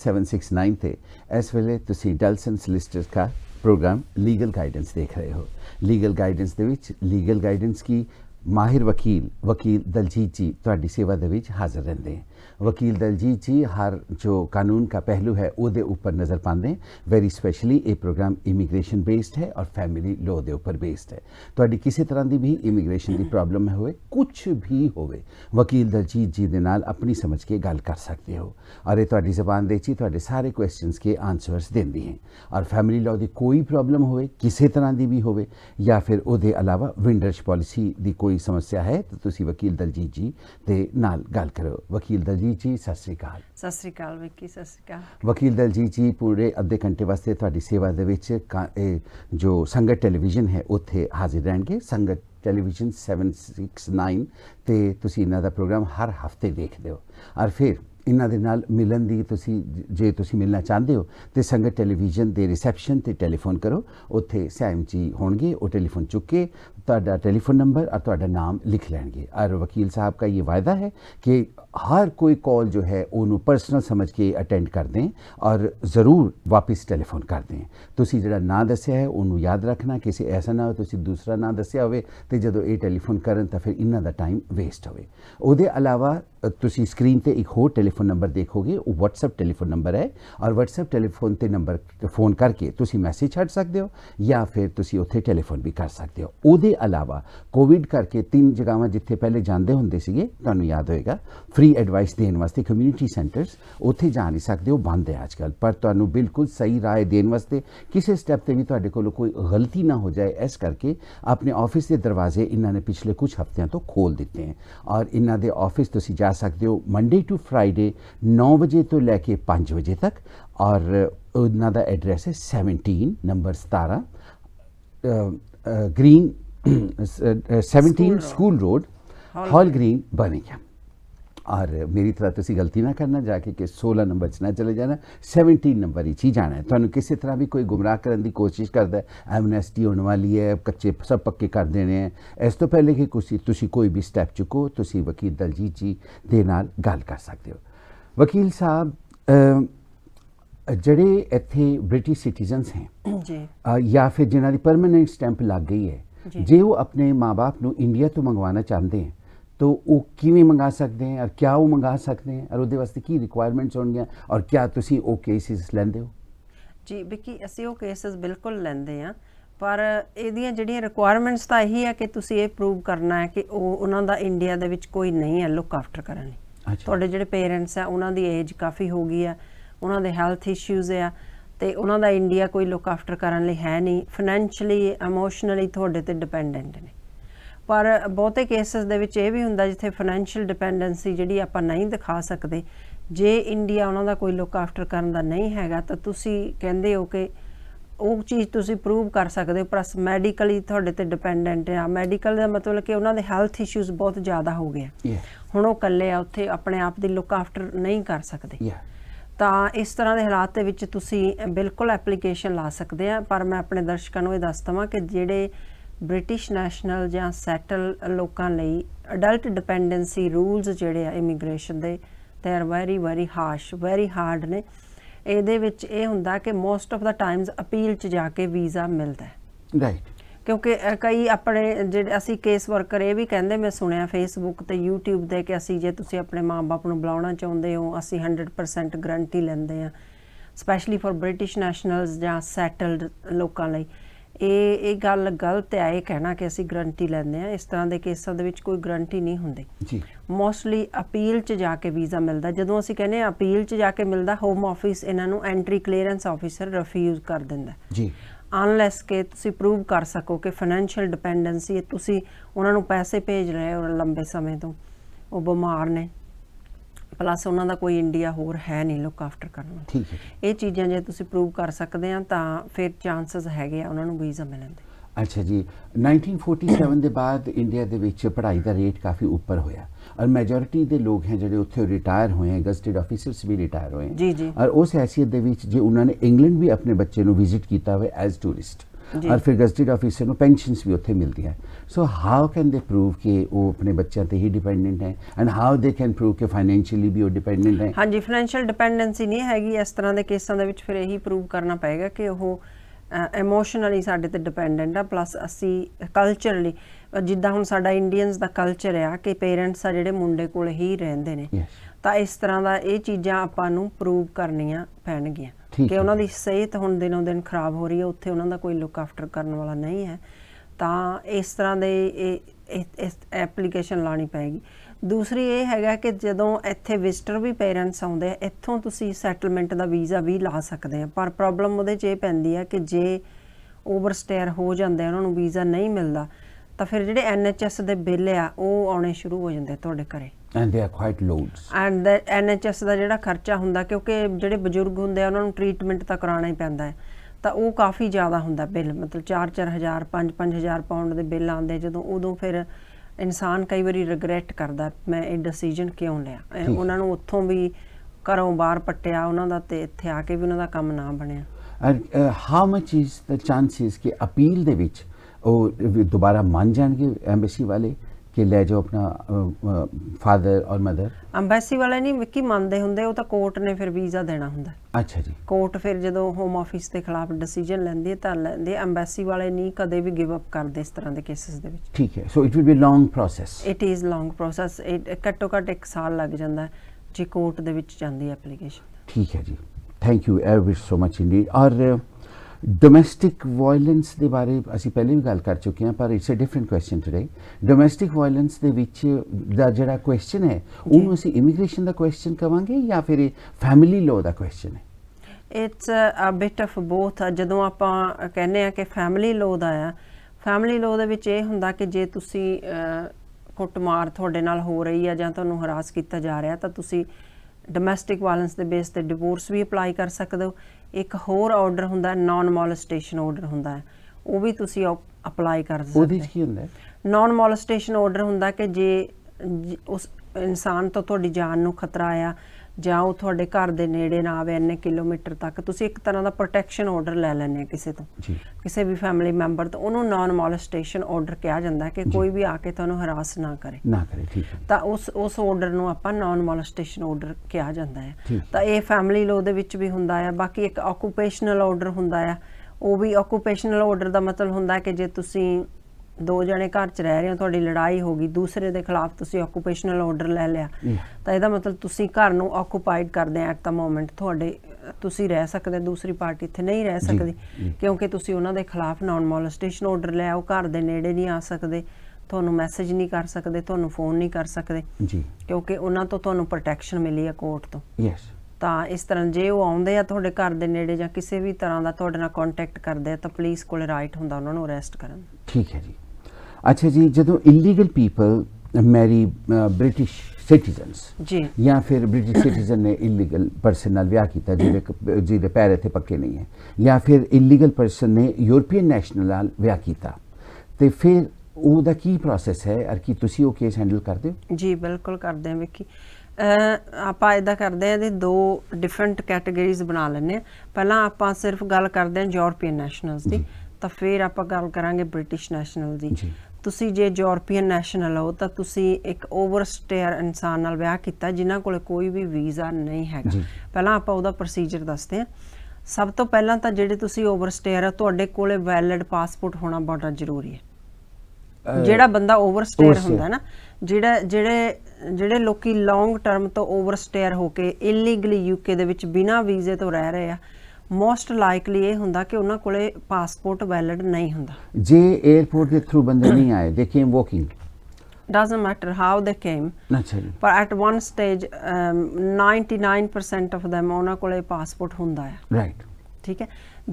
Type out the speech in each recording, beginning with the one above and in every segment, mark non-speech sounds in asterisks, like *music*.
769 ਤੇ ਇਸ ਵੇਲੇ ਤੁਸੀਂ ਡੈਲਸਨ ਸਲਿਸਟਰ ਦਾ ਪ੍ਰੋਗਰਾਮ ਲੀਗਲ ਗਾਈਡੈਂਸ ਦੇਖ ਰਹੇ ਹੋ ਲੀਗਲ ਗਾਈਡੈਂਸ ਦੇ ਵਿੱਚ ਲੀਗਲ ਗਾਈਡੈਂਸ ਕੀ ਮਾਹਿਰ ਵਕੀਲ ਵਕੀਲ ਦਲਜੀਤ ਜੀ ਤੁਹਾਡੀ ਸੇਵਾ ਦੇ ਵਿੱਚ ਹਾਜ਼ਰ ਰਹਿੰਦੇ ਹਨ ਵਕੀਲ ਦਲਜੀਤ ਜੀ ਹਰ ਜੋ ਕਾਨੂੰਨ ਦਾ ਪਹਿਲੂ ਹੈ ਉਹਦੇ ਉੱਪਰ ਨਜ਼ਰ ਪਾਉਂਦੇ ਵੈਰੀ ਸਪੈਸ਼ਲੀ ਇਹ ਪ੍ਰੋਗਰਾਮ ਇਮੀਗ੍ਰੇਸ਼ਨ ਬੇਸਡ ਹੈ ਔਰ ਫੈਮਿਲੀ ਲਾਅ ਦੇ ਉੱਪਰ ਬੇਸਡ ਹੈ ਤੁਹਾਡੀ ਕਿਸੇ ਤਰ੍ਹਾਂ ਦੀ ਵੀ ਇਮੀਗ੍ਰੇਸ਼ਨ ਦੀ ਪ੍ਰੋਬਲਮ ਹੋਵੇ ਕੁਝ ਵੀ ਹੋਵੇ ਵਕੀਲ ਦਲਜੀਤ ਜੀ ਦੇ ਨਾਲ ਆਪਣੀ ਸਮਝ ਕੇ ਗੱਲ ਕਰ ਸਕਦੇ ਹੋ ਔਰ ਇਹ ਤੁਹਾਡੀ ਜ਼ਬਾਨ ਦੇ ਚੀ ਤੁਹਾਡੇ ਸਾਰੇ ਕੁਐਸਚਨਸ ਕੇ ਆਨਸਰਸ ਦਿੰਦੀ ਹੈ ਔਰ ਫੈਮਿਲੀ ਲਾਅ ਦੀ ਕੋਈ ਪ੍ਰੋਬਲਮ ਹੋਵੇ ਕਿਸੇ ਤਰ੍ਹਾਂ ਦੀ ਵੀ ਹੋਵੇ ਜਾਂ ਫਿਰ ਉਹਦੇ ਅਲਾਵਾ ਵਿੰਡਰਸ ਪਾਲਿਸੀ ਦੀ ਕੋਈ ਸਮੱਸਿਆ ਹੈ ਤਾਂ ਤੁਸੀਂ ਵਕੀਲ ਦਲਜੀਤ ਜੀ ਦੇ ਨਾਲ ਗੱਲ ਕਰੋ ਵਕੀਲ ਦਲਜੀਤ ਜੀ ਸਤਿ ਸ੍ਰੀ ਅਕਾਲ ਸਤਿ ਸ੍ਰੀ ਅਕਾਲ ਵਿੱਕੀ ਸਤਿ ਸ੍ਰੀ ਅਕਾਲ ਵਕੀਲ ਦਲਜੀਤ ਜੀ ਪੂਰੇ ਅੱਧੇ ਘੰਟੇ ਵਾਸਤੇ ਤੁਹਾਡੀ ਸੇਵਾ ਦੇ ਵਿੱਚ ਜੋ ਸੰਗਤ ਟੈਲੀਵਿਜ਼ਨ ਹੈ ਉੱਥੇ ਹਾਜ਼ਰ ਰਹਿਣਗੇ ਸੰਗਤ ਟੈਲੀਵਿਜ਼ਨ 769 ਤੇ ਤੁਸੀਂ ਇਹਨਾਂ ਦਾ ਪ੍ਰੋਗਰਾਮ ਹਰ ਹਫਤੇ ਦੇਖਦੇ ਹੋ ਔਰ ਫਿਰ ਇਹਨਾਂ ਦੇ ਨਾਲ ਮਿਲਣ ਦੀ ਤੁਸੀਂ ਜੇ ਤੁਸੀਂ ਮਿਲਣਾ ਚਾਹੁੰਦੇ ਹੋ ਤੇ ਸੰਗਤ ਟੈਲੀਵਿਜ਼ਨ ਦੇ ਰਿਸੈਪਸ਼ਨ ਤੇ ਟੈਲੀਫੋਨ ਕਰੋ ਉੱਥੇ ਸੈਮ ਜੀ ਹੋਣਗੇ ਉਹ ਟੈਲੀਫੋਨ ਚੁੱਕ ਕੇ ਤੁਹਾਡਾ ਟੈਲੀਫੋਨ ਨੰਬਰ ਅਤੇ ਤੁਹਾਡਾ ਨਾਮ ਲਿਖ ਲੈਣਗੇ ਔਰ ਵਕੀਲ ਸਾਹਿਬ ਦਾ ਇਹ ਵਾਅਦਾ ਹੈ ਕਿ ਹਰ ਕੋਈ ਕਾਲ ਜੋ ਹੈ ਉਹਨੂੰ ਪਰਸਨਲ ਸਮਝ ਕੇ ਅਟੈਂਡ ਕਰਦੇ ਔਰ ਜ਼ਰੂਰ ਵਾਪਸ ਟੈਲੀਫੋਨ ਕਰਦੇ ਤੁਸੀਂ ਜਿਹੜਾ ਨਾਂ ਦੱਸਿਆ ਹੈ ਉਹਨੂੰ ਯਾਦ ਰੱਖਣਾ ਕਿਸੇ ਐਸਾ ਨਾ ਹੋਵੇ ਤੁਸੀਂ ਦੂਸਰਾ ਨਾਂ ਦੱਸਿਆ ਹੋਵੇ ਤੇ ਜਦੋਂ ਇਹ ਟੈਲੀਫੋਨ ਕਰਨ ਤਾਂ ਫਿਰ ਇਹਨਾਂ ਦਾ ਟਾਈਮ ਵੇਸਟ ਹੋਵੇ ਉਹਦੇ ਅਲਾਵਾ ਤੁਸੀਂ ਸਕਰੀਨ ਤੇ ਇੱਕ ਹੋਰ ਟੈਲੀਫੋਨ ਨੰਬਰ ਦੇਖੋਗੇ ਉਹ WhatsApp ਟੈਲੀਫੋਨ ਨੰਬਰ ਹੈ ਔਰ WhatsApp ਟੈਲੀਫੋਨ ਤੇ ਨੰਬਰ ਫੋਨ ਕਰਕੇ ਤੁਸੀਂ ਮੈਸੇਜ ਛੱਡ ਸਕਦੇ ਹੋ ਜਾਂ ਫਿਰ ਤੁਸੀਂ ਉੱਥੇ ਟੈਲੀਫੋਨ ਵੀ ਕਰ ਸਕਦੇ ਹੋ ਉਹਦੇ ਅਲਾਵਾ ਕੋਵਿਡ ਕਰਕੇ ਤਿੰਨ ਜਗਾਵਾਂ ਜਿੱਥੇ ਪਹਿਲੇ ਜਾਂਦੇ ਹੁੰਦੇ ਸੀਗੇ ਤੁਹਾਨੂੰ ਯਾਦ ਹੋਏਗਾ ਫ੍ਰੀ ਐਡਵਾਈਸ ਦੇਣ ਵਾਸਤੇ ਕਮਿਊਨਿਟੀ ਸੈਂਟਰਸ ਉੱਥੇ ਜਾ ਨਹੀਂ ਸਕਦੇ ਉਹ ਬੰਦ ਹੈ ਅੱਜਕੱਲ ਪਰ ਤੁਹਾਨੂੰ ਬਿਲਕੁਲ ਸਹੀ رائے ਦੇਣ ਵਾਸਤੇ ਕਿਸੇ ਸਟੈਪ ਤੇ ਵੀ ਤੁਹਾਡੇ ਕੋਲ ਕੋਈ ਗਲਤੀ ਨਾ ਹੋ ਜਾਏ ਇਸ ਕਰਕੇ ਆਪਣੇ ਆਫਿਸ ਦੇ ਦਰਵਾਜ਼ੇ ਇਹਨਾਂ ਨੇ ਪਿਛਲੇ ਕੁਝ ਹਫ਼ਤਿਆਂ ਤੋਂ ਖੋਲ ਦਿੱਤੇ ਹਨ ਔਰ ਇਹਨਾਂ ਦੇ ਆਫਿਸ ਤੁਸੀਂ ਜਾ ਸਕਦੇ ਹੋ ਮੰਡੇ ਟੂ ਫਰਾਈਡੇ 9 ਵਜੇ ਤੋਂ ਲੈ ਕੇ 5 ਵਜੇ ਤੱਕ ਔਰ ਉਹਨਾਂ ਦਾ ਐਡਰੈਸ ਹੈ 17 ਨੰਬਰ 17 ਗ੍ਰੀਨ 17 ਸਕੂਲ ਰੋਡ ਹਾਲ ਗ੍ਰੀਨ ਬਰਮਿੰਗਮ ਔਰ ਮੇਰੀ ਤਰ੍ਹਾਂ ਤੁਸੀਂ ਗਲਤੀ ਨਾ ਕਰਨਾ ਜਾ ਕੇ ਕਿ 16 ਨੰਬਰ 'ਚ ਨਾ ਚਲੇ ਜਾਣਾ 17 ਨੰਬਰ ਹੀ ਚੀ ਜਾਣਾ ਤੁਹਾਨੂੰ ਕਿਸੇ ਤਰ੍ਹਾਂ ਵੀ ਕੋਈ ਗੁੰਮਰਾਹ ਕਰਨ ਦੀ ਕੋਸ਼ਿਸ਼ ਕਰਦਾ ਐਮਨੈਸਟੀ ਹੋਣ ਵਾਲੀ ਹੈ ਕੱਚੇ ਸਭ ਪੱਕੇ ਕਰ ਦੇਣੇ ਹੈ ਇਸ ਤੋਂ ਪਹਿਲੇ ਕਿ ਕੁਸੀ ਤੁਸੀਂ ਕੋਈ ਵੀ ਸਟੈਪ ਚੁੱਕੋ ਤੁਸੀਂ ਵਕੀਲ ਦਲਜੀਤ ਜੀ ਦੇ ਨਾਲ ਗੱਲ ਕਰ ਸਕਦੇ ਹੋ ਵਕੀਲ ਸਾਹਿਬ ਜਿਹੜੇ ਇੱਥੇ ਬ੍ਰਿਟਿਸ਼ ਸਿਟੀਜ਼ਨਸ ਹਨ ਜੀ ਜਾਂ ਫਿਰ ਜਿਨ੍ਹਾਂ ਦੀ ਪਰਮਨੈਂਟ ਸਟੈਂਪ ਲੱਗ ਗਈ ਹੈ ਜੇ ਉਹ ਆਪਣੇ ਮਾਪੇ ਨੂੰ ਇੰਡੀਆ ਤੋਂ ਮੰਗਵਾਉਣਾ ਚਾਹੁੰਦੇ ਹਨ ਤੋ ਉਹ ਕਿਵੇਂ ਮੰਗਾ ਸਕਦੇ ਆ ਔਰ ਕਿਆ ਉਹ ਮੰਗਾ ਸਕਦੇ ਆ ਔਰ ਉਹਦੇ ਵਾਸਤੇ ਕੀ ਰਿਕੁਆਇਰਮੈਂਟਸ ਹੋਣਗੀਆਂ ਔਰ ਕਿਆ ਤੁਸੀਂ ਉਹ ਕੇਸਿਸ ਲੈਂਦੇ ਹੋ ਜੀ ਬਿੱਕੀ ਅਸੀਂ ਉਹ ਕੇਸਿਸ ਬਿਲਕੁਲ ਲੈਂਦੇ ਆ ਪਰ ਇਹਦੀਆਂ ਜਿਹੜੀਆਂ ਰਿਕੁਆਇਰਮੈਂਟਸ ਤਾਂ ਇਹੀ ਆ ਕਿ ਤੁਸੀਂ ਇਹ ਪ੍ਰੂਵ ਕਰਨਾ ਹੈ ਕਿ ਉਹ ਉਹਨਾਂ ਦਾ ਇੰਡੀਆ ਦੇ ਵਿੱਚ ਕੋਈ ਨਹੀਂ ਹੈ ਲੁੱਕ ਆਫਟਰ ਕਰਨ ਲਈ ਤੁਹਾਡੇ ਜਿਹੜੇ ਪੇਰੈਂਟਸ ਆ ਉਹਨਾਂ ਦੀ ਏਜ ਕਾਫੀ ਹੋ ਗਈ ਆ ਉਹਨਾਂ ਦੇ ਹੈਲਥ ਇਸ਼ੂਜ਼ ਆ ਤੇ ਉਹਨਾਂ ਦਾ ਇੰਡੀਆ ਕੋਈ ਲੁੱਕ ਆਫਟਰ ਕਰਨ ਲਈ ਹੈ ਨਹੀਂ ਫਾਈਨੈਂਸ਼ਲੀ ਇਮੋਸ਼ਨਲੀ ਤੁਹਾਡੇ ਤੇ ਡਿਪੈਂਡੈਂਟ ਨੇ ਪਰ ਬਹੁਤੇ ਕੇਸਸ ਦੇ ਵਿੱਚ ਇਹ ਵੀ ਹੁੰਦਾ ਜਿੱਥੇ ਫਾਈਨੈਂਸ਼ੀਅਲ ਡਿਪੈਂਡੈਂਸੀ ਜਿਹੜੀ ਆਪਾਂ ਨਹੀਂ ਦਿਖਾ ਸਕਦੇ ਜੇ ਇੰਡੀਆ ਉਹਨਾਂ ਦਾ ਕੋਈ ਲੁੱਕ ਆਫਟਰ ਕਰਨ ਦਾ ਨਹੀਂ ਹੈਗਾ ਤਾਂ ਤੁਸੀਂ ਕਹਿੰਦੇ ਹੋ ਕਿ ਉਹ ਚੀਜ਼ ਤੁਸੀਂ ਪ੍ਰੂਵ ਕਰ ਸਕਦੇ ਹੋ ਪਰ ਮੈਡੀਕਲੀ ਤੁਹਾਡੇ ਤੇ ਡਿਪੈਂਡੈਂਟ ਆ ਮੈਡੀਕਲ ਦਾ ਮਤਲਬ ਕਿ ਉਹਨਾਂ ਦੇ ਹੈਲਥ ਇਸ਼ੂਜ਼ ਬਹੁਤ ਜ਼ਿਆਦਾ ਹੋ ਗਏ ਹੁਣ ਉਹ ਇਕੱਲੇ ਆ ਉੱਥੇ ਆਪਣੇ ਆਪ ਦੀ ਲੁੱਕ ਆਫਟਰ ਨਹੀਂ ਕਰ ਸਕਦੇ ਤਾਂ ਇਸ ਤਰ੍ਹਾਂ ਦੇ ਹਾਲਾਤ ਦੇ ਵਿੱਚ ਤੁਸੀਂ ਬਿਲਕੁਲ ਐਪਲੀਕੇਸ਼ਨ ਲਾ ਸਕਦੇ ਆ ਪਰ ਮੈਂ ਆਪਣੇ ਦਰਸ਼ਕਾਂ ਨੂੰ ਇਹ ਦੱਸ ਦਵਾਂ ਕਿ ਜਿਹੜੇ ਬ੍ਰਿਟਿਸ਼ ਨੈਸ਼ਨਲ ਜਾਂ ਸੈਟਲ ਲੋਕਾਂ ਲਈ ਅਡਲਟ ਡਿਪੈਂਡੈਂਸੀ ਰੂਲਸ ਜਿਹੜੇ ਆ ਇਮੀਗ੍ਰੇਸ਼ਨ ਦੇ they are very very harsh very hard ਨੇ ਇਹਦੇ ਵਿੱਚ ਇਹ ਹੁੰਦਾ ਕਿ most of the times appeal 'ਚ ਜਾ ਕੇ ਵੀਜ਼ਾ ਮਿਲਦਾ ਹੈ ਰਾਈਟ ਕਿਉਂਕਿ ਕਈ ਆਪਣੇ ਜਿਹੜੇ ਅਸੀਂ ਕੇਸ ਵਰਕਰ ਇਹ ਵੀ ਕਹਿੰਦੇ ਮੈਂ ਸੁਣਿਆ ਫੇਸਬੁੱਕ ਤੇ YouTube ਤੇ ਕਿ ਅਸੀਂ ਜੇ ਤੁਸੀਂ ਆਪਣੇ ਮਾਪੇ ਨੂੰ ਬੁਲਾਉਣਾ ਚਾਹੁੰਦੇ ਹੋ ਅਸੀਂ 100% ਗਰੰਟੀ ਲੈਂਦੇ ਆ ਸਪੈਸ਼ਲੀ ਫॉर ਬ੍ਰਿਟਿਸ਼ ਨੈਸ਼ਨਲਸ ਜਾਂ ਸੈਟਲਡ ਲੋਕਾਂ ਲਈ ਇਹ ਇਹ ਗੱਲ ਗਲਤ ਹੈ ਇਹ ਕਹਿਣਾ ਕਿ ਅਸੀਂ ਗਰੰਟੀ ਲੈਂਦੇ ਆ ਇਸ ਤਰ੍ਹਾਂ ਦੇ ਕੇਸਾਂ ਦੇ ਵਿੱਚ ਕੋਈ ਗਰੰਟੀ ਨਹੀਂ ਹੁੰਦੀ ਜੀ ਮੋਸਟਲੀ ਅਪੀਲ 'ਚ ਜਾ ਕੇ ਵੀਜ਼ਾ ਮਿਲਦਾ ਜਦੋਂ ਅਸੀਂ ਕਹਿੰਦੇ ਆ ਅਪੀਲ 'ਚ ਜਾ ਕੇ ਮਿਲਦਾ ਹੋਮ ਆਫਿਸ ਇਹਨਾਂ ਨੂੰ ਐਂਟਰੀ ਕਲੀਅਰੈਂਸ ਆਫੀਸਰ ਰਿਫਿਊਜ਼ ਕਰ ਦਿੰਦਾ ਜੀ ਅਨਲੈਸ ਕਿ ਤੁਸੀਂ ਪ੍ਰੂਵ ਕਰ ਸਕੋ ਕਿ ਫਾਈਨੈਂਸ਼ੀਅਲ ਡਿਪੈਂਡੈਂਸੀ ਤੁਸੀਂ ਉਹਨਾਂ ਨੂੰ ਪੈਸੇ ਭੇਜ ਰਹੇ ਹੋ ਲੰਬੇ ਸਮੇਂ ਤੋਂ ਉਹ ਬਿਮਾਰ ਨੇ ਪਲੱਸ ਉਹਨਾਂ ਦਾ ਕੋਈ ਇੰਡੀਆ ਹੋਰ ਹੈ ਨਹੀਂ ਲੁੱਕ ਆਫਟਰ ਕਰਨ ਨੂੰ ਠੀਕ ਹੈ ਇਹ ਚੀਜ਼ਾਂ ਜੇ ਤੁਸੀਂ ਪ੍ਰੂਵ ਕਰ ਸਕਦੇ ਆ ਤਾਂ ਫਿਰ ਚਾਂਸਸ ਹੈਗੇ ਆ ਉਹਨਾਂ ਨੂੰ ਵੀਜ਼ਾ ਮਿਲਣ ਦੇ ਅੱਛਾ ਜੀ 1947 ਦੇ ਬਾਅਦ ਇੰਡੀਆ ਦੇ ਵਿੱਚ ਪੜ੍ਹਾਈ ਦਾ ਰੇਟ ਕਾਫੀ ਉੱਪਰ ਹੋਇਆ ਔਰ ਮੈਜੋਰਿਟੀ ਦੇ ਲੋਕ ਹੈ ਜਿਹੜੇ ਉੱਥੇ ਰਿਟਾਇਰ ਹੋਏ ਹੈ ਗਸਟਡ ਆਫੀਸਰਸ ਵੀ ਰਿਟਾਇਰ ਹੋਏ ਹੈ ਜੀ ਜੀ ਔਰ ਉਸ ਹیثیت ਦੇ ਵਿੱਚ ਜੇ ਉਹਨਾਂ ਨੇ ਇੰਗਲੈਂਡ ਵੀ ਆਪਣੇ ਬੱਚੇ ਨੂੰ ਵਿਜ਼ਿਟ ਕੀਤਾ ਹੋਵੇ ਐਜ਼ ਟੂਰਿਸਟ ਔਰ ਫਿਰ ਗਜ਼ਟਿਡ ਆਫੀਸਰ ਨੂੰ ਪੈਨਸ਼ਨਸ ਵੀ ਉੱਥੇ ਮਿਲਦੀਆਂ so how can they prove ਕਿ ਉਹ ਆਪਣੇ ਬੱਚਿਆਂ ਤੇ ਹੀ ਡਿਪੈਂਡੈਂਟ ਹੈ and how they can prove ਕਿ ਫਾਈਨੈਂਸ਼ੀਅਲੀ ਵੀ ਉਹ ਡਿਪੈਂਡੈਂਟ ਹੈ ਹਾਂਜੀ ਫਾਈਨੈਂਸ਼ੀਅਲ ਡਿਪੈਂਡੈਂਸੀ ਨਹੀਂ ਹੈਗੀ ਇਸ ਤਰ੍ਹਾਂ ਦੇ ਕੇਸਾਂ ਦੇ ਵਿੱਚ ਫਿਰ ਇਹੀ ਪ੍ਰੂਵ ਕਰਨਾ ਪਏਗਾ ਕਿ ਉਹ ਇਮੋਸ਼ਨਲੀ ਸਾਡੇ ਤੇ ਡਿਪੈਂਡੈਂਟ ਆ ਪਲੱਸ ਅਸੀਂ ਕਲਚਰਲੀ ਜਿੱਦਾਂ ਹੁਣ ਸਾਡਾ ਇੰਡੀਅਨਸ ਦਾ ਕਲਚਰ ਆ ਕਿ ਪੇਰੈਂਟਸ ਆ ਜਿਹੜੇ ਮੁੰਡੇ ਕੋਲ ਹੀ ਰਹਿੰਦੇ ਨੇ ਤਾਂ ਇਸ ਤਰ੍ਹਾਂ ਦਾ ਇਹ ਚੀਜ਼ਾਂ ਆਪਾਂ ਨੂੰ ਪ੍ਰੂਵ ਕਰਨੀਆਂ ਪੈਣਗੀਆਂ ਕਿ ਉਹਨਾਂ ਦੀ ਸਿਹਤ ਹੁਣ ਦਿਨੋਂ ਦਿਨ ਖਰਾਬ ਹੋ ਰਹੀ ਹੈ ਉੱਥੇ ਉਹਨਾਂ ਦਾ ਕੋਈ ਲੁੱਕ ਆਫਟਰ ਕਰਨ ਵਾਲਾ ਨਹੀਂ ਹੈ ਤਾਂ ਇਸ ਤਰ੍ਹਾਂ ਦੇ ਇਸ ਐਪਲੀਕੇਸ਼ਨ ਲਾਣੀ ਪੈਗੀ ਦੂਸਰੀ ਇਹ ਹੈਗਾ ਕਿ ਜਦੋਂ ਇੱਥੇ ਵਿਜ਼ਟਰ ਵੀ ਪੇਰੈਂਟਸ ਆਉਂਦੇ ਆ ਇੱਥੋਂ ਤੁਸੀਂ ਸੈਟਲਮੈਂਟ ਦਾ ਵੀਜ਼ਾ ਵੀ ਲਾ ਸਕਦੇ ਆ ਪਰ ਪ੍ਰੋਬਲਮ ਉਹਦੇ 'ਚ ਇਹ ਪੈਂਦੀ ਆ ਕਿ ਜੇ ਓਵਰਸਟੇਅਰ ਹੋ ਜਾਂਦੇ ਉਹਨਾਂ ਨੂੰ ਵੀਜ਼ਾ ਨਹੀਂ ਮਿਲਦਾ ਤਾਂ ਫਿਰ ਜਿਹੜੇ ਐਨਐਚਐਸ ਦੇ ਬਿੱਲ ਆ ਉਹ ਆਉਣੇ ਸ਼ੁਰੂ ਹੋ ਜਾਂਦੇ ਤੁਹਾਡੇ ਘਰੇ and they are quite loads and the NHS ਦਾ ਜਿਹੜਾ ਖਰਚਾ ਹੁੰਦਾ ਕਿਉਂਕਿ ਜਿਹੜੇ ਬਜ਼ੁਰਗ ਹੁੰਦੇ ਆ ਉਹਨਾਂ ਨੂੰ ਟ੍ਰੀਟਮੈਂਟ ਤਾਂ ਕਰਾਉਣਾ ਹੀ ਪੈਂਦਾ ਹੈ ਤਾਂ ਉਹ ਕਾਫੀ ਜ਼ਿਆਦਾ ਹੁੰਦਾ ਬਿੱਲ ਮਤਲਬ 4-4000 5-5000 ਪਾਉਂਡ ਦੇ ਬਿੱਲ ਆਉਂਦੇ ਜਦੋਂ ਉਦੋਂ ਫਿਰ ਇਨਸਾਨ ਕਈ ਵਾਰੀ ਰਿਗਰੈਟ ਕਰਦਾ ਮੈਂ ਇਹ ਡਿਸੀਜਨ ਕਿਉਂ ਲਿਆ ਉਹਨਾਂ ਨੂੰ ਉੱਥੋਂ ਵੀ ਘਰੋਂ ਬਾਹਰ ਪਟਿਆ ਉਹਨਾਂ ਦਾ ਤੇ ਇੱਥੇ ਆ ਕੇ ਵੀ ਉਹਨਾਂ ਦਾ ਕੰਮ ਨਾ ਬਣਿਆ and how much is the chances ਕਿ ਅਪੀਲ ਦੇ ਵਿੱਚ ਉਹ ਦੁਬਾਰਾ ਮੰਨ ਜਾਣਗੇ ਐਮਬੈਸੀ ਵਾਲੇ ਕਿ ਲੈ ਜਾਓ ਆਪਣਾ ਫਾਦਰ ਔਰ ਮਦਰ ਐਮਬੈਸੀ ਵਾਲੇ ਨਹੀਂ ਵਿੱਕੀ ਮੰਨਦੇ ਹੁੰਦੇ ਉਹ ਤਾਂ ਕੋਰਟ ਨੇ ਫਿਰ ਵੀਜ਼ਾ ਦੇਣਾ ਹੁੰਦਾ ਅੱਛਾ ਜੀ ਕੋਰਟ ਫਿਰ ਜਦੋਂ ਹੋਮ ਆਫਿਸ ਦੇ ਖਿਲਾਫ ਡਿਸੀਜਨ ਲੈਂਦੀ ਹੈ ਤਾਂ ਲੈਂਦੇ ਐਮਬੈਸੀ ਵਾਲੇ ਨਹੀਂ ਕਦੇ ਵੀ ਗਿਵ ਅਪ ਕਰਦੇ ਇਸ ਤਰ੍ਹਾਂ ਦੇ ਕੇਸਸ ਦੇ ਵਿੱਚ ਠੀਕ ਹੈ so it will be long process it is long process ਕਟੋ ਕਟ 1 ਸਾਲ ਲੱਗ ਜਾਂਦਾ ਜੇ ਕੋਰਟ ਦੇ ਵਿੱਚ ਜਾਂਦੀ ਐਪਲੀਕੇਸ਼ਨ ਠੀਕ ਹੈ ਜੀ thank you I wish so much indeed are domestic violence ਦੇ ਬਾਰੇ ਅਸੀਂ ਪਹਿਲੇ ਵੀ ਗੱਲ ਕਰ ਚੁੱਕੇ ਹਾਂ ਪਰ it's a different question today domestic violence ਦੇ ਵਿੱਚ ਦਾ ਜਿਹੜਾ ਕੁਐਸਚਨ ਹੈ ਉਹਨੂੰ ਅਸੀਂ ਇਮੀਗ੍ਰੇਸ਼ਨ ਦਾ ਕੁਐਸਚਨ ਕਵਾਂਗੇ ਜਾਂ ਫਿਰ ਫੈਮਿਲੀ ਲਾਅ ਦਾ ਕੁਐਸਚਨ ਹੈ it's a bit of both ਜਦੋਂ ਆਪਾਂ ਕਹਿੰਦੇ ਆ ਕਿ ਫੈਮਿਲੀ ਲਾਅ ਦਾ ਆ ਫੈਮਿਲੀ ਲਾਅ ਦੇ ਵਿੱਚ ਇਹ ਹੁੰਦਾ ਕਿ ਜੇ ਤੁਸੀਂ ਕੁੱਟਮਾਰ ਤੁਹਾਡੇ ਨਾਲ ਹੋ ਰਹੀ ਆ ਜਾਂ ਤੁਹਾਨੂੰ ਹਰਾਸ ਕੀਤਾ ਜਾ ਰਿਹਾ ਤਾਂ ਤੁਸੀਂ ਡੋਮੈਸਟਿਕ ਵਾਇਲੈਂਸ ਦੇ ਬੇਸ ਤੇ ਡਿਵੋਰਸ ਵੀ ਅਪਲਾਈ ਕਰ ਸਕਦੇ ਹੋ ਇੱਕ ਹੋਰ ਆਰਡਰ ਹੁੰਦਾ ਨਾਨ ਮੋਲਸਟੇਸ਼ਨ ਆਰਡਰ ਹੁੰਦਾ ਉਹ ਵੀ ਤੁਸੀਂ ਅਪਲਾਈ ਕਰ ਸਕਦੇ ਉਹਦੇ ਕੀ ਹੁੰਦਾ ਨਾਨ ਮੋਲਸਟੇਸ਼ਨ ਆਰਡਰ ਹੁੰਦਾ ਕਿ ਜੇ ਉਸ ਇਨਸਾਨ ਤੋਂ ਤੁਹਾਡੀ ਜਾਨ ਨੂੰ ਖਤਰਾ ਆਇਆ ਜਾਂ ਉਹ ਤੁਹਾਡੇ ਘਰ ਦੇ ਨੇੜੇ ਨਾ ਆਵੇ ਇੰਨੇ ਕਿਲੋਮੀਟਰ ਤੱਕ ਤੁਸੀਂ ਇੱਕ ਤਰ੍ਹਾਂ ਦਾ ਪ੍ਰੋਟੈਕਸ਼ਨ ਆਰਡਰ ਲੈ ਲੈਣੇ ਕਿਸੇ ਤੋਂ ਕਿਸੇ ਵੀ ਫੈਮਿਲੀ ਮੈਂਬਰ ਤੋਂ ਉਹਨੂੰ ਨਾਨ ਮੋਲਸਟੇਸ਼ਨ ਆਰਡਰ ਕਿਹਾ ਜਾਂਦਾ ਹੈ ਕਿ ਕੋਈ ਵੀ ਆ ਕੇ ਤੁਹਾਨੂੰ ਹਰਾਸ ਨਾ ਕਰੇ ਨਾ ਕਰੇ ਠੀਕ ਹੈ ਤਾਂ ਉਸ ਉਸ ਆਰਡਰ ਨੂੰ ਆਪਾਂ ਨਾਨ ਮੋਲਸਟੇਸ਼ਨ ਆਰਡਰ ਕਿਹਾ ਜਾਂਦਾ ਹੈ ਤਾਂ ਇਹ ਫੈਮਿਲੀ ਲੋ ਦੇ ਵਿੱਚ ਵੀ ਹੁੰਦਾ ਹੈ ਬਾਕੀ ਇੱਕ ਆਕੂਪੇਸ਼ਨਲ ਆਰਡਰ ਹੁੰਦਾ ਹੈ ਉਹ ਵੀ ਆਕੂਪੇਸ਼ਨਲ ਆਰਡਰ ਦਾ ਮਤਲਬ ਹੁੰਦਾ ਹੈ ਕਿ ਜੇ ਤੁਸੀਂ ਦੋ ਜਣੇ ਘਰ 'ਚ ਰਹਿ ਰਹੇ ਹੋ ਤੁਹਾਡੀ ਲੜਾਈ ਹੋ ਗਈ ਦੂਸਰੇ ਦੇ ਖਿਲਾਫ ਤੁਸੀਂ ਆਕੂਪੇਸ਼ਨਲ ਆਰਡਰ ਲੈ ਲਿਆ ਤਾਂ ਇਹਦਾ ਮਤਲਬ ਤੁਸੀਂ ਘਰ ਨੂੰ ਆਕੂਪਾਈਡ ਕਰਦੇ ਐਟ ਦਾ ਮੋਮੈਂਟ ਤੁਹਾਡੇ ਤੁਸੀਂ ਰਹਿ ਸਕਦੇ ਦੂਸਰੀ ਪਾਰਟੀ ਇੱਥੇ ਨਹੀਂ ਰਹਿ ਸਕਦੀ ਕਿਉਂਕਿ ਤੁਸੀਂ ਉਹਨਾਂ ਦੇ ਖਿਲਾਫ ਨਾਨ ਮੋਲਸਟੇਸ਼ਨ ਆਰਡਰ ਲਿਆ ਉਹ ਘਰ ਦੇ ਨੇੜੇ ਨਹੀਂ ਆ ਸਕਦੇ ਤੁਹਾਨੂੰ ਮੈਸੇਜ ਨਹੀਂ ਕਰ ਸਕਦੇ ਤੁਹਾਨੂੰ ਫੋਨ ਨਹੀਂ ਕਰ ਸਕਦੇ ਜੀ ਕਿਉਂਕਿ ਉਹਨਾਂ ਤੋਂ ਤੁਹਾਨੂੰ ਪ੍ਰੋਟੈਕਸ਼ਨ ਮਿਲੀ ਹੈ ਕੋਰਟ ਤੋਂ ਯੈਸ ਤਾਂ ਇਸ ਤਰ੍ਹਾਂ ਜੇ ਉਹ ਆਉਂਦੇ ਆ ਤੁਹਾਡੇ ਘਰ ਦੇ ਨੇੜੇ ਜਾਂ ਕਿਸੇ ਵੀ ਤਰ੍ਹਾਂ ਦਾ ਤੁਹਾਡੇ ਨਾਲ ਕੰਟੈਕਟ ਕਰਦੇ ਆ ਤਾਂ ਪੁਲਿਸ ਕੋਲ ਰਾਈਟ ਹੁੰਦਾ ਉਹਨਾਂ ਨੂੰ ਅਰੈਸਟ ਕਰਨ ਠੀਕ ਹੈ ਜੀ ਅੱਛਾ ਜੀ ਜਦੋਂ illegal people marry British citizens ਜੀ ਜਾਂ ਫਿਰ ਬ੍ਰਿਟਿਸ਼ ਸਿਟੀਜ਼ਨ ਨੇ ਇਲੀਗਲ ਪਰਸਨ ਨਾਲ ਵਿਆਹ ਕੀਤਾ ਜਿਹਦੇ ਜਿਹਦੇ ਪੈਰ ਇੱਥੇ ਪੱਕੇ ਨਹੀਂ ਹੈ ਜਾਂ ਫਿਰ ਇਲੀਗਲ ਪਰਸਨ ਨੇ ਯੂਰਪੀਅਨ ਨੈਸ਼ਨਲ ਨਾਲ ਵਿਆਹ ਕੀਤਾ ਤੇ ਫਿਰ ਉਹਦਾ ਕੀ ਪ੍ਰੋਸੈਸ ਹੈ ਅਰ ਕੀ ਤੁਸੀਂ ਉਹ ਕੇਸ ਹੈਂਡਲ ਕਰਦੇ ਹੋ ਜੀ ਬਿਲਕੁਲ ਕਰਦੇ ਹਾਂ ਵਿੱਕੀ ਆਪਾਂ ਇਹਦਾ ਕਰਦੇ ਆ ਇਹਦੇ ਦੋ ਡਿਫਰੈਂਟ ਕੈਟਾਗਰੀਜ਼ ਬਣਾ ਲੈਂਦੇ ਆ ਪਹਿਲਾਂ ਆਪਾਂ ਸਿਰਫ ਗੱਲ ਕਰਦੇ ਆ ਯੂਰਪੀਅਨ ਨੈਸ਼ਨਲਸ ਦੀ ਤਾਂ ਫਿਰ ਆਪਾਂ ਗੱਲ ਕਰਾਂਗੇ ਬ੍ਰਿਟਿਸ਼ ਨੈਸ਼ਨਲ ਦੀ ਜੀ ਤੁਸੀਂ ਜੇ ਯੂਰੋਪੀਅਨ ਨੈਸ਼ਨਲ ਹੋ ਤਾਂ ਤੁਸੀਂ ਇੱਕ ਓਵਰਸਟੇਅਰ ਇਨਸਾਨ ਨਾਲ ਵਿਆਹ ਕੀਤਾ ਜਿਨ੍ਹਾਂ ਕੋਲੇ ਕੋਈ ਵੀ ਵੀਜ਼ਾ ਨਹੀਂ ਹੈਗਾ ਪਹਿਲਾਂ ਆਪਾਂ ਉਹਦਾ ਪ੍ਰੋਸੀਜਰ ਦੱਸਦੇ ਹਾਂ ਸਭ ਤੋਂ ਪਹਿਲਾਂ ਤਾਂ ਜਿਹੜੇ ਤੁਸੀਂ ਓਵਰਸਟੇਅਰ ਆ ਤੁਹਾਡੇ ਕੋਲੇ ਵੈਲਿਡ ਪਾਸਪੋਰਟ ਹੋਣਾ ਬੜਾ ਜ਼ਰੂਰੀ ਹੈ ਜਿਹੜਾ ਬੰਦਾ ਓਵਰਸਟੇਅਰ ਹੁੰਦਾ ਨਾ ਜਿਹੜਾ ਜਿਹੜੇ ਜਿਹੜੇ ਲੋਕੀ ਲੌਂਗ ਟਰਮ ਤੋਂ ਓਵਰਸਟੇਅਰ ਹੋ ਕੇ ਇਲੀਗਲੀ ਯੂਕੇ ਦੇ ਵਿੱਚ ਬਿਨਾਂ ਵੀਜ਼ੇ ਤੋਂ ਰਹਿ ਰਹੇ ਆ ਮੋਸਟ ਲਾਈਕਲੀ ਇਹ ਹੁੰਦਾ ਕਿ ਉਹਨਾਂ ਕੋਲੇ ਪਾਸਪੋਰਟ ਵੈਲਿਡ ਨਹੀਂ ਹੁੰਦਾ ਜੇ 에어ਪੋਰਟ ਦੇ ਥਰੂ ਬੰਦੇ ਨਹੀਂ ਆਏ they came walking doesn't matter how they came ਅੱਛਾ ਪਰ at one stage 99% of them ਉਹਨਾਂ ਕੋਲੇ ਪਾਸਪੋਰਟ ਹੁੰਦਾ ਹੈ ਰਾਈਟ ਠੀਕ ਹੈ